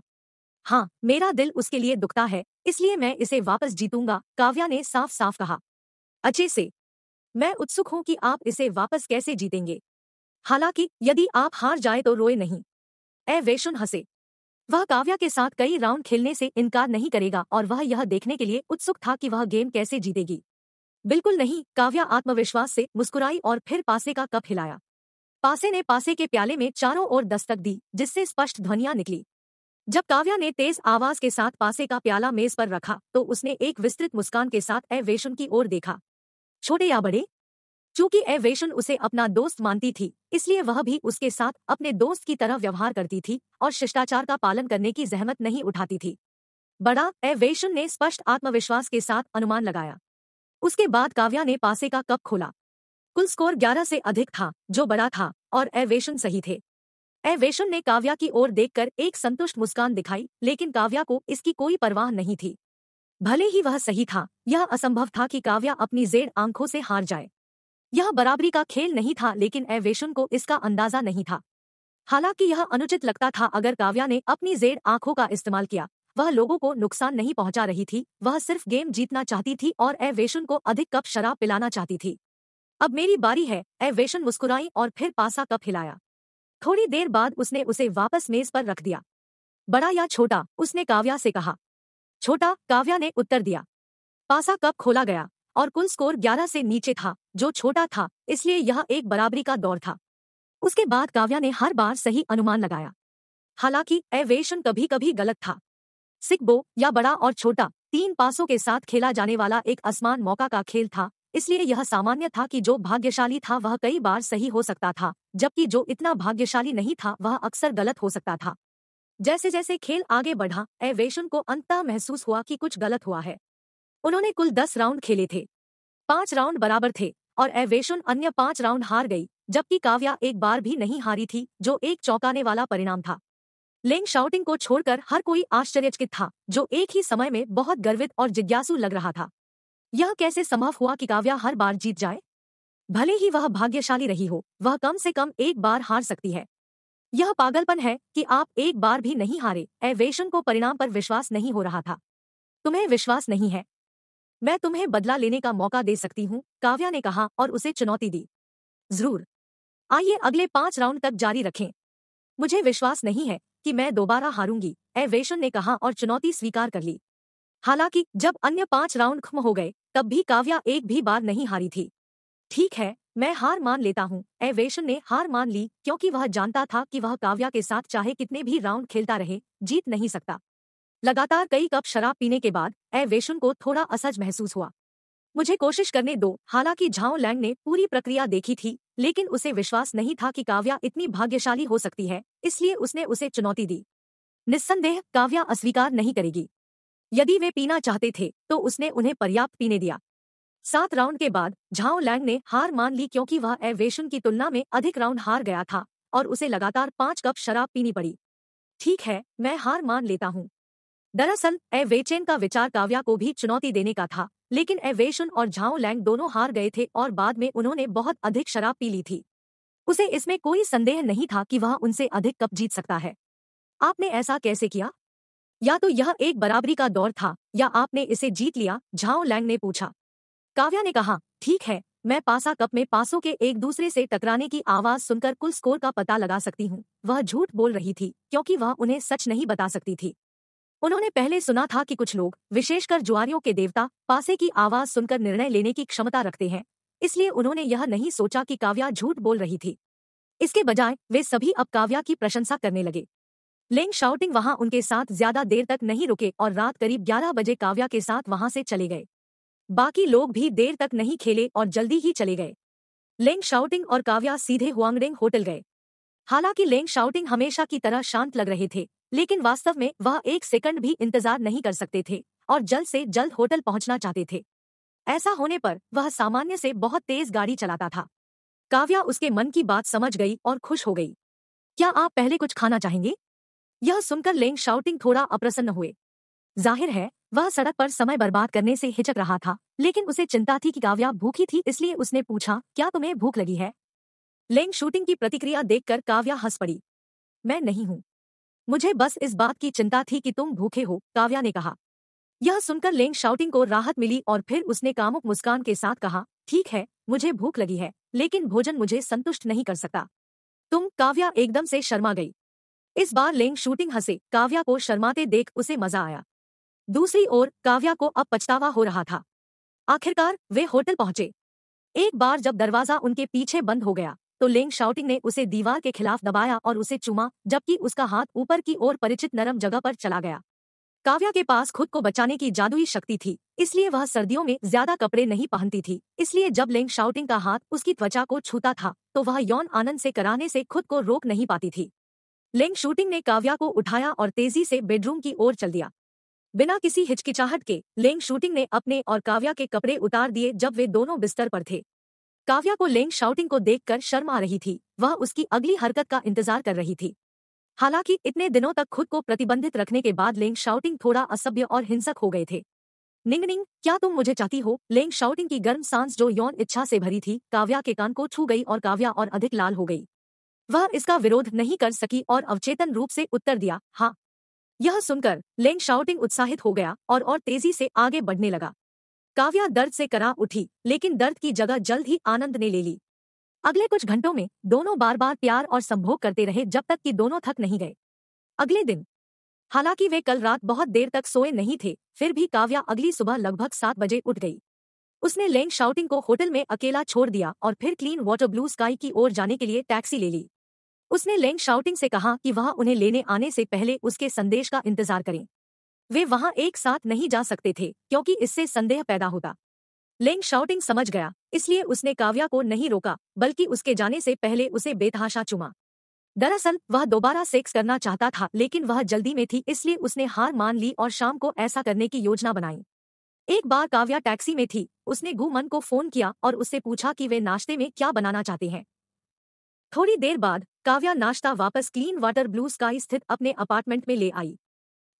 हाँ मेरा दिल उसके लिए दुखता है इसलिए मैं इसे वापस जीतूंगा काव्या ने साफ साफ कहा अच्छे से मैं उत्सुक हूं कि आप इसे वापस कैसे जीतेंगे हालांकि यदि आप हार जाए तो रोए नहीं एवेशन हंसे वह काव्या के साथ कई राउंड खेलने से इनकार नहीं करेगा और वह यह देखने के लिए उत्सुक था कि वह गेम कैसे जीतेगी बिल्कुल नहीं काव्या आत्मविश्वास से मुस्कुराई और फिर पासे का कप हिलाया पासे ने पासे के प्याले में चारों ओर दस्तक दी जिससे स्पष्ट ध्वनिया निकली जब काव्या ने तेज आवाज के साथ पासे का प्याला मेज पर रखा तो उसने एक विस्तृत मुस्कान के साथ अवेशन की ओर देखा छोटे या बड़े चूंकि अवेशन उसे अपना दोस्त मानती थी इसलिए वह भी उसके साथ अपने दोस्त की तरह व्यवहार करती थी और शिष्टाचार का पालन करने की जहमत नहीं उठाती थी बड़ा एवेशन ने स्पष्ट आत्मविश्वास के साथ अनुमान लगाया उसके बाद काव्या ने पासे का कप खोला कुल स्कोर 11 से अधिक था जो बड़ा था और एवेशन सही थे एवेशन ने काव्या की ओर देखकर एक संतुष्ट मुस्कान दिखाई लेकिन काव्या को इसकी कोई परवाह नहीं थी भले ही वह सही था यह असंभव था कि काव्या अपनी जेड आंखों से हार जाए यह बराबरी का खेल नहीं था लेकिन एवेशन को इसका अंदाजा नहीं था हालांकि यह अनुचित लगता था अगर काव्या ने अपनी जेड आंखों का इस्तेमाल किया वह लोगों को नुकसान नहीं पहुंचा रही थी वह सिर्फ गेम जीतना चाहती थी और एवेशन को अधिक कप शराब पिलाना चाहती थी अब मेरी बारी है ए वेशन मुस्कुराई और फिर पासा कप हिलाया थोड़ी देर बाद उसने उसे वापस मेज पर रख दिया बड़ा या छोटा उसने काव्या से कहा छोटा काव्या ने उत्तर दिया पासा कप खोला गया और कुल स्कोर 11 से नीचे था जो छोटा था इसलिए यह एक बराबरी का दौर था उसके बाद काव्या ने हर बार सही अनुमान लगाया हालांकि एवेशन कभी कभी गलत था सिकबो या बड़ा और छोटा तीन पासों के साथ खेला जाने वाला एक आसमान मौका का खेल था इसलिए यह सामान्य था कि जो भाग्यशाली था वह कई बार सही हो सकता था जबकि जो इतना भाग्यशाली नहीं था वह अक्सर गलत हो सकता था जैसे जैसे खेल आगे बढ़ा एवेशन को अंततः महसूस हुआ कि कुछ गलत हुआ है उन्होंने कुल दस राउंड खेले थे पांच राउंड बराबर थे और एवेशन अन्य पांच राउंड हार गई जबकि काव्या एक बार भी नहीं हारी थी जो एक चौंकाने वाला परिणाम था लेंग शाउटिंग को छोड़कर हर कोई आश्चर्यचकित था जो एक ही समय में बहुत गर्वित और जिज्ञासु लग रहा था यह कैसे संभव हुआ कि काव्या हर बार जीत जाए भले ही वह भाग्यशाली रही हो वह कम से कम एक बार हार सकती है यह पागलपन है कि आप एक बार भी नहीं हारे एवेशन को परिणाम पर विश्वास नहीं हो रहा था तुम्हें विश्वास नहीं है मैं तुम्हें बदला लेने का मौका दे सकती हूँ काव्या ने कहा और उसे चुनौती दी जरूर आइए अगले पांच राउंड तक जारी रखें मुझे विश्वास नहीं है कि मैं दोबारा हारूंगी एवेशन ने कहा और चुनौती स्वीकार कर ली हालांकि जब अन्य पांच राउंड खत्म हो गए तब भी काव्या एक भी बार नहीं हारी थी ठीक है मैं हार मान लेता हूँ एवेशन ने हार मान ली क्योंकि वह जानता था कि वह काव्या के साथ चाहे कितने भी राउंड खेलता रहे जीत नहीं सकता लगातार कई कप शराब पीने के बाद एवेशन को थोड़ा असहज महसूस हुआ मुझे कोशिश करने दो हालांकि झाओ लैंग ने पूरी प्रक्रिया देखी थी लेकिन उसे विश्वास नहीं था कि काव्या इतनी भाग्यशाली हो सकती है इसलिए उसने उसे चुनौती दी निस्संदेह काव्या अस्वीकार नहीं करेगी यदि वे पीना चाहते थे तो उसने उन्हें पर्याप्त पीने दिया सात राउंड के बाद झाओ लैंग ने हार मान ली क्योंकि वह एवेशन की तुलना में अधिक राउंड हार गया था और उसे लगातार पांच कप शराब पीनी पड़ी ठीक है मैं हार मान लेता हूँ दरअसल एवेचेन का विचार काव्या को भी चुनौती देने का था लेकिन एवेशन और झाओ लैंग दोनों हार गए थे और बाद में उन्होंने बहुत अधिक शराब पी ली थी उसे इसमें कोई संदेह नहीं था कि वह उनसे अधिक कप जीत सकता है आपने ऐसा कैसे किया या तो यह एक बराबरी का दौर था या आपने इसे जीत लिया झाओ लैंग ने पूछा काव्या ने कहा ठीक है मैं पासा कप में पासों के एक दूसरे से टकराने की आवाज सुनकर कुल स्कोर का पता लगा सकती हूँ वह झूठ बोल रही थी क्योंकि वह उन्हें सच नहीं बता सकती थी उन्होंने पहले सुना था कि कुछ लोग विशेषकर जुआरियों के देवता पासे की आवाज सुनकर निर्णय लेने की क्षमता रखते हैं इसलिए उन्होंने यह नहीं सोचा कि काव्या झूठ बोल रही थी इसके बजाय वे सभी अब काव्या की प्रशंसा करने लगे लेंग शाउटिंग वहां उनके साथ ज्यादा देर तक नहीं रुके और रात करीब 11 बजे काव्या के साथ वहां से चले गए बाकी लोग भी देर तक नहीं खेले और जल्दी ही चले गए लेंग शाउटिंग और काव्या सीधे हुआंगडेंग होटल गए हालांकि लेंग शाउटिंग हमेशा की तरह शांत लग रहे थे लेकिन वास्तव में वह एक सेकंड भी इंतजार नहीं कर सकते थे और जल्द से जल्द होटल पहुंचना चाहते थे ऐसा होने पर वह सामान्य से बहुत तेज गाड़ी चलाता था काव्या उसके मन की बात समझ गई और खुश हो गई क्या आप पहले कुछ खाना चाहेंगे यह सुनकर लेंग शाउटिंग थोड़ा अप्रसन्न हुए जाहिर है वह सड़क पर समय बर्बाद करने से हिचक रहा था लेकिन उसे चिंता थी कि काव्या भूखी थी इसलिए उसने पूछा क्या तुम्हें भूख लगी है लेंग शूटिंग की प्रतिक्रिया देखकर काव्या हंस पड़ी मैं नहीं हूं मुझे बस इस बात की चिंता थी कि तुम भूखे हो काव्या ने कहा यह सुनकर लेंग शाउटिंग को राहत मिली और फिर उसने कामुक मुस्कान के साथ कहा ठीक है मुझे भूख लगी है लेकिन भोजन मुझे संतुष्ट नहीं कर सकता तुम काव्या एकदम से शर्मा गई इस बार लेंग शूटिंग हंसे काव्या को शर्माते देख उसे मजा आया दूसरी ओर काव्या को अब पछतावा हो रहा था आखिरकार वे होटल पहुंचे एक बार जब दरवाजा उनके पीछे बंद हो गया तो लेंग शाउटिंग ने उसे दीवार के खिलाफ दबाया और उसे चूमा जबकि उसका हाथ ऊपर की ओर परिचित नरम जगह पर चला गया काव्या के पास खुद को बचाने की जादुई शक्ति थी इसलिए वह सर्दियों में ज्यादा कपड़े नहीं पहनती थी इसलिए जब लेंग शाउटिंग का हाथ उसकी त्वचा को छूता था तो वह यौन आनंद से कराने से खुद को रोक नहीं पाती थी लेंग शूटिंग ने काव्या को उठाया और तेजी से बेडरूम की ओर चल दिया बिना किसी हिचकिचाहट के लेंग शूटिंग ने अपने और काव्या के कपड़े उतार दिए जब वे दोनों बिस्तर पर थे काव्या को लेंग शाउटिंग को देखकर शर्म आ रही थी वह उसकी अगली हरकत का इंतजार कर रही थी हालांकि इतने दिनों तक खुद को प्रतिबंधित रखने के बाद लेंग शाउटिंग थोड़ा असभ्य और हिंसक हो गए थे निंग निंग क्या तुम मुझे चाहती हो लेंग शाउटिंग की गर्म सांस जो यौन इच्छा से भरी थी काव्या के कान को छू गई और काव्या और अधिक लाल हो गई वह इसका विरोध नहीं कर सकी और अवचेतन रूप से उत्तर दिया हाँ यह सुनकर लेंग शाउटिंग उत्साहित हो गया और और तेजी से आगे बढ़ने लगा काव्या दर्द से करा उठी लेकिन दर्द की जगह जल्द ही आनंद ने ले ली अगले कुछ घंटों में दोनों बार बार प्यार और संभोग करते रहे जब तक कि दोनों थक नहीं गए अगले दिन हालांकि वे कल रात बहुत देर तक सोए नहीं थे फिर भी काव्या अगली सुबह लगभग सात बजे उठ गई उसने लेंग शाउटिंग को होटल में अकेला छोड़ दिया और फिर क्लीन वाटर ब्लू स्काई की ओर जाने के लिए टैक्सी ले ली उसने लेंग शाउटिंग से कहा कि वह उन्हें लेने आने से पहले उसके संदेश का इंतजार करें वे वहां एक साथ नहीं जा सकते थे क्योंकि इससे संदेह पैदा होता लेंग शाउटिंग समझ गया इसलिए उसने काव्या को नहीं रोका बल्कि उसके जाने से पहले उसे बेतहाशा चुमा दरअसल वह दोबारा सेक्स करना चाहता था लेकिन वह जल्दी में थी इसलिए उसने हार मान ली और शाम को ऐसा करने की योजना बनाई एक बार काव्या टैक्सी में थी उसने गुमन को फोन किया और उससे पूछा कि वे नाश्ते में क्या बनाना चाहते हैं थोड़ी देर बाद काव्या नाश्ता वापस क्लीन वाटर ब्लू स्काई स्थित अपने अपार्टमेंट में ले आई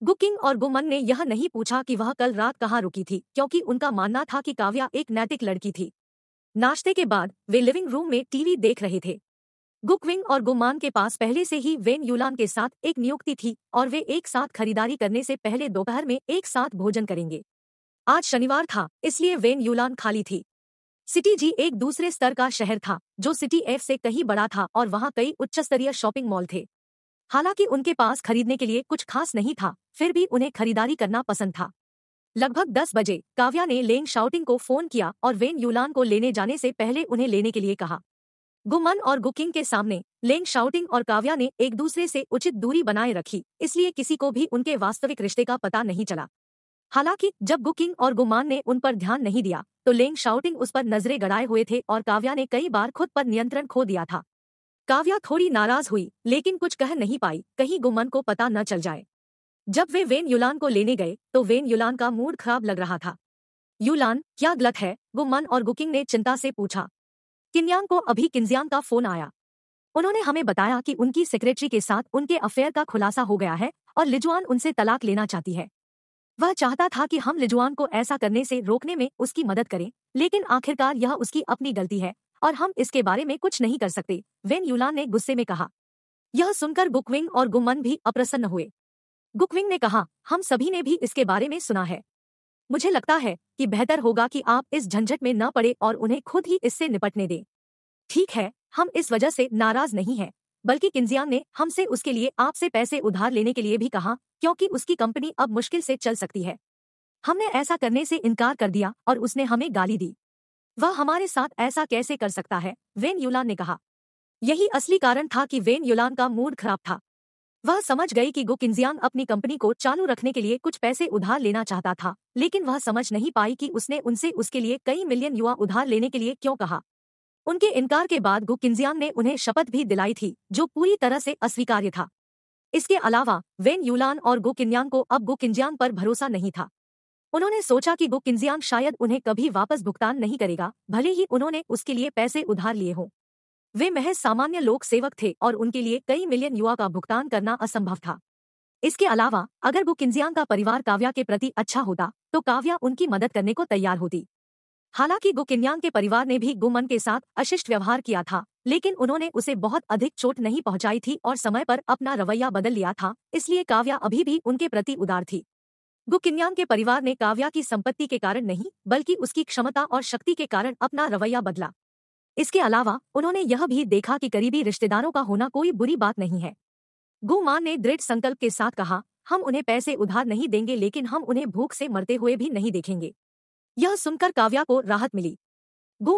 गुकिंग और गुमन ने यह नहीं पूछा कि वह कल रात कहाँ रुकी थी क्योंकि उनका मानना था कि काव्या एक नैतिक लड़की थी नाश्ते के बाद वे लिविंग रूम में टीवी देख रहे थे गुकविंग और गुमान के पास पहले से ही वेन यूलान के साथ एक नियुक्ति थी और वे एक साथ खरीदारी करने से पहले दोपहर में एक साथ भोजन करेंगे आज शनिवार था इसलिए वेन यूलान खाली थी सिटी जी एक दूसरे स्तर का शहर था जो सिटी एफ से कहीं बड़ा था और वहाँ कई उच्च स्तरीय शॉपिंग मॉल थे हालांकि उनके पास खरीदने के लिए कुछ खास नहीं था फिर भी उन्हें खरीदारी करना पसंद था लगभग दस बजे काव्या ने लेंग शाउटिंग को फोन किया और वेन यूलान को लेने जाने से पहले उन्हें लेने के लिए कहा गुमन और गुकिंग के सामने लेंग शाउटिंग और काव्या ने एक दूसरे से उचित दूरी बनाए रखी इसलिए किसी को भी उनके वास्तविक रिश्ते का पता नहीं चला हालांकि जब गुकिंग और गुमान ने उन पर ध्यान नहीं दिया तो लेंग शाउटिंग उस पर नजरें गड़ाए हुए थे और काव्या ने कई बार खुद पर नियंत्रण खो दिया था काव्या थोड़ी नाराज हुई लेकिन कुछ कह नहीं पाई कहीं गुमन को पता न चल जाए जब वे वेन युलान को लेने गए तो वेन युलान का मूड खराब लग रहा था युलान क्या गलत है गुमन और गुकिंग ने चिंता से पूछा किन्यांग को अभी किन्जियांग का फोन आया उन्होंने हमें बताया कि उनकी सेक्रेटरी के साथ उनके अफेयर का खुलासा हो गया है और लिजुआन उनसे तलाक लेना चाहती है वह चाहता था कि हम लिजुआन को ऐसा करने से रोकने में उसकी मदद करें लेकिन आखिरकार यह उसकी अपनी गलती है और हम इसके बारे में कुछ नहीं कर सकते वेन यूलान ने गुस्से में कहा यह सुनकर गुकविंग और गुमन भी अप्रसन्न हुए गुकविंग ने कहा हम सभी ने भी इसके बारे में सुना है मुझे लगता है कि बेहतर होगा कि आप इस झंझट में न पड़े और उन्हें खुद ही इससे निपटने दें ठीक है हम इस वजह से नाराज नहीं हैं बल्कि किन्जियांग ने हमसे उसके लिए आपसे पैसे उधार लेने के लिए भी कहा क्योंकि उसकी कंपनी अब मुश्किल से चल सकती है हमने ऐसा करने से इनकार कर दिया और उसने हमें गाली दी वह हमारे साथ ऐसा कैसे कर सकता है वेन युलान ने कहा यही असली कारण था कि वेन युलान का मूड खराब था वह समझ गई कि गो किन्जियांग अपनी कंपनी को चालू रखने के लिए कुछ पैसे उधार लेना चाहता था लेकिन वह समझ नहीं पाई कि उसने उनसे उसके लिए कई मिलियन युवा उधार लेने के लिए क्यों कहा उनके इनकार के बाद गुकिनजियांग ने उन्हें शपथ भी दिलाई थी जो पूरी तरह से अस्वीकार्य था इसके अलावा वेन यूलान और गोकिन्यांग को अब गोकिन्जियांग पर भरोसा नहीं था उन्होंने सोचा कि गोकिन्जियांग शायद उन्हें कभी वापस भुगतान नहीं करेगा भले ही उन्होंने उसके लिए पैसे उधार लिए हों वे महज सामान्य लोक सेवक थे और उनके लिए कई मिलियन युवा का भुगतान करना असंभव था इसके अलावा अगर गोकिन्जियांग का परिवार काव्या के प्रति अच्छा होता तो काव्या उनकी मदद करने को तैयार होती हालांकि गुकिन्यांग के परिवार ने भी गुमन के साथ अशिष्ट व्यवहार किया था लेकिन उन्होंने उसे बहुत अधिक चोट नहीं पहुंचाई थी और समय पर अपना रवैया बदल लिया था इसलिए काव्या अभी भी उनके प्रति उदार थी गुकिन्यांग के परिवार ने काव्या की संपत्ति के कारण नहीं बल्कि उसकी क्षमता और शक्ति के कारण अपना रवैया बदला इसके अलावा उन्होंने यह भी देखा कि करीबी रिश्तेदारों का होना कोई बुरी बात नहीं है गुमान ने दृढ़ संकल्प के साथ कहा हम उन्हें पैसे उधार नहीं देंगे लेकिन हम उन्हें भूख से मरते हुए भी नहीं देखेंगे यह सुनकर काव्या को राहत मिली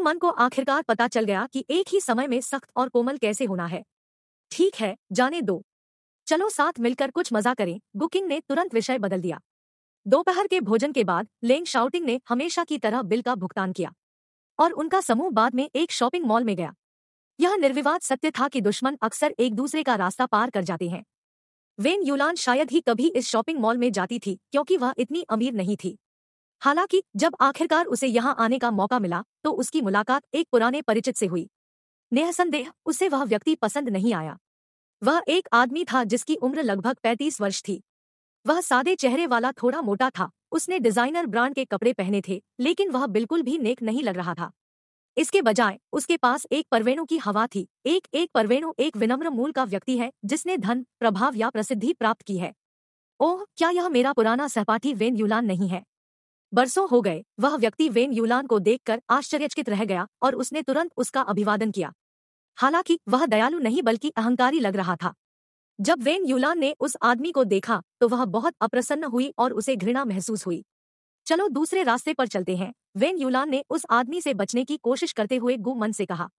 मन को आखिरकार पता चल गया कि एक ही समय में सख्त और कोमल कैसे होना है ठीक है जाने दो चलो साथ मिलकर कुछ मजा करें बुकिंग ने तुरंत विषय बदल दिया दोपहर के भोजन के बाद लेंग शाउटिंग ने हमेशा की तरह बिल का भुगतान किया और उनका समूह बाद में एक शॉपिंग मॉल में गया यह निर्विवाद सत्य था कि दुश्मन अक्सर एक दूसरे का रास्ता पार कर जाते हैं वेन यूलान शायद ही कभी इस शॉपिंग मॉल में जाती थी क्योंकि वह इतनी अमीर नहीं थी हालांकि जब आखिरकार उसे यहाँ आने का मौका मिला तो उसकी मुलाकात एक पुराने परिचित से हुई नेहसंदेह उसे वह व्यक्ति पसंद नहीं आया वह एक आदमी था जिसकी उम्र लगभग पैंतीस वर्ष थी वह सादे चेहरे वाला थोड़ा मोटा था उसने डिजाइनर ब्रांड के कपड़े पहने थे लेकिन वह बिल्कुल भी नेक नहीं लग रहा था इसके बजाय उसके पास एक परवेणु की हवा थी एक एक परवेणु एक विनम्र मूल का व्यक्ति है जिसने धन प्रभाव या प्रसिद्धि प्राप्त की है ओह क्या यह मेरा पुराना सहपाठी वेन यूलान नहीं है बरसों हो गए वह व्यक्ति वेन यूलान को देखकर आश्चर्यचकित रह गया और उसने तुरंत उसका अभिवादन किया हालांकि वह दयालु नहीं बल्कि अहंकारी लग रहा था जब वेन यूलान ने उस आदमी को देखा तो वह बहुत अप्रसन्न हुई और उसे घृणा महसूस हुई चलो दूसरे रास्ते पर चलते हैं वेन यूलान ने उस आदमी से बचने की कोशिश करते हुए गु मन से कहा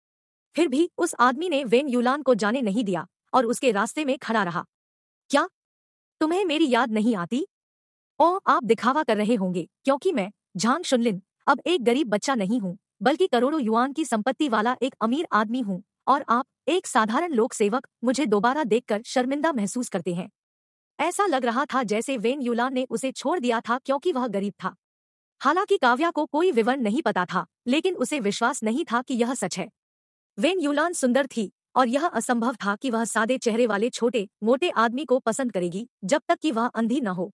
फिर भी उस आदमी ने वेन यूलान को जाने नहीं दिया और उसके रास्ते में खड़ा रहा क्या तुम्हें मेरी याद नहीं आती ओ आप दिखावा कर रहे होंगे क्योंकि मैं झांग शुनलिन अब एक गरीब बच्चा नहीं हूँ बल्कि करोड़ों युवान की संपत्ति वाला एक अमीर आदमी हूँ और आप एक साधारण लोक सेवक मुझे दोबारा देखकर शर्मिंदा महसूस करते हैं ऐसा लग रहा था जैसे वेन यूलान ने उसे छोड़ दिया था क्योंकि वह गरीब था हालांकि काव्या को कोई विवरण नहीं पता था लेकिन उसे विश्वास नहीं था कि यह सच है वेन यूलान सुंदर थी और यह असंभव था कि वह सादे चेहरे वाले छोटे मोटे आदमी को पसंद करेगी जब तक कि वह अंधी न हो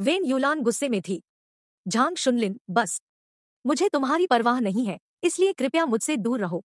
वेन यूलान गुस्से में थी झांग शुनलिन बस मुझे तुम्हारी परवाह नहीं है इसलिए कृपया मुझसे दूर रहो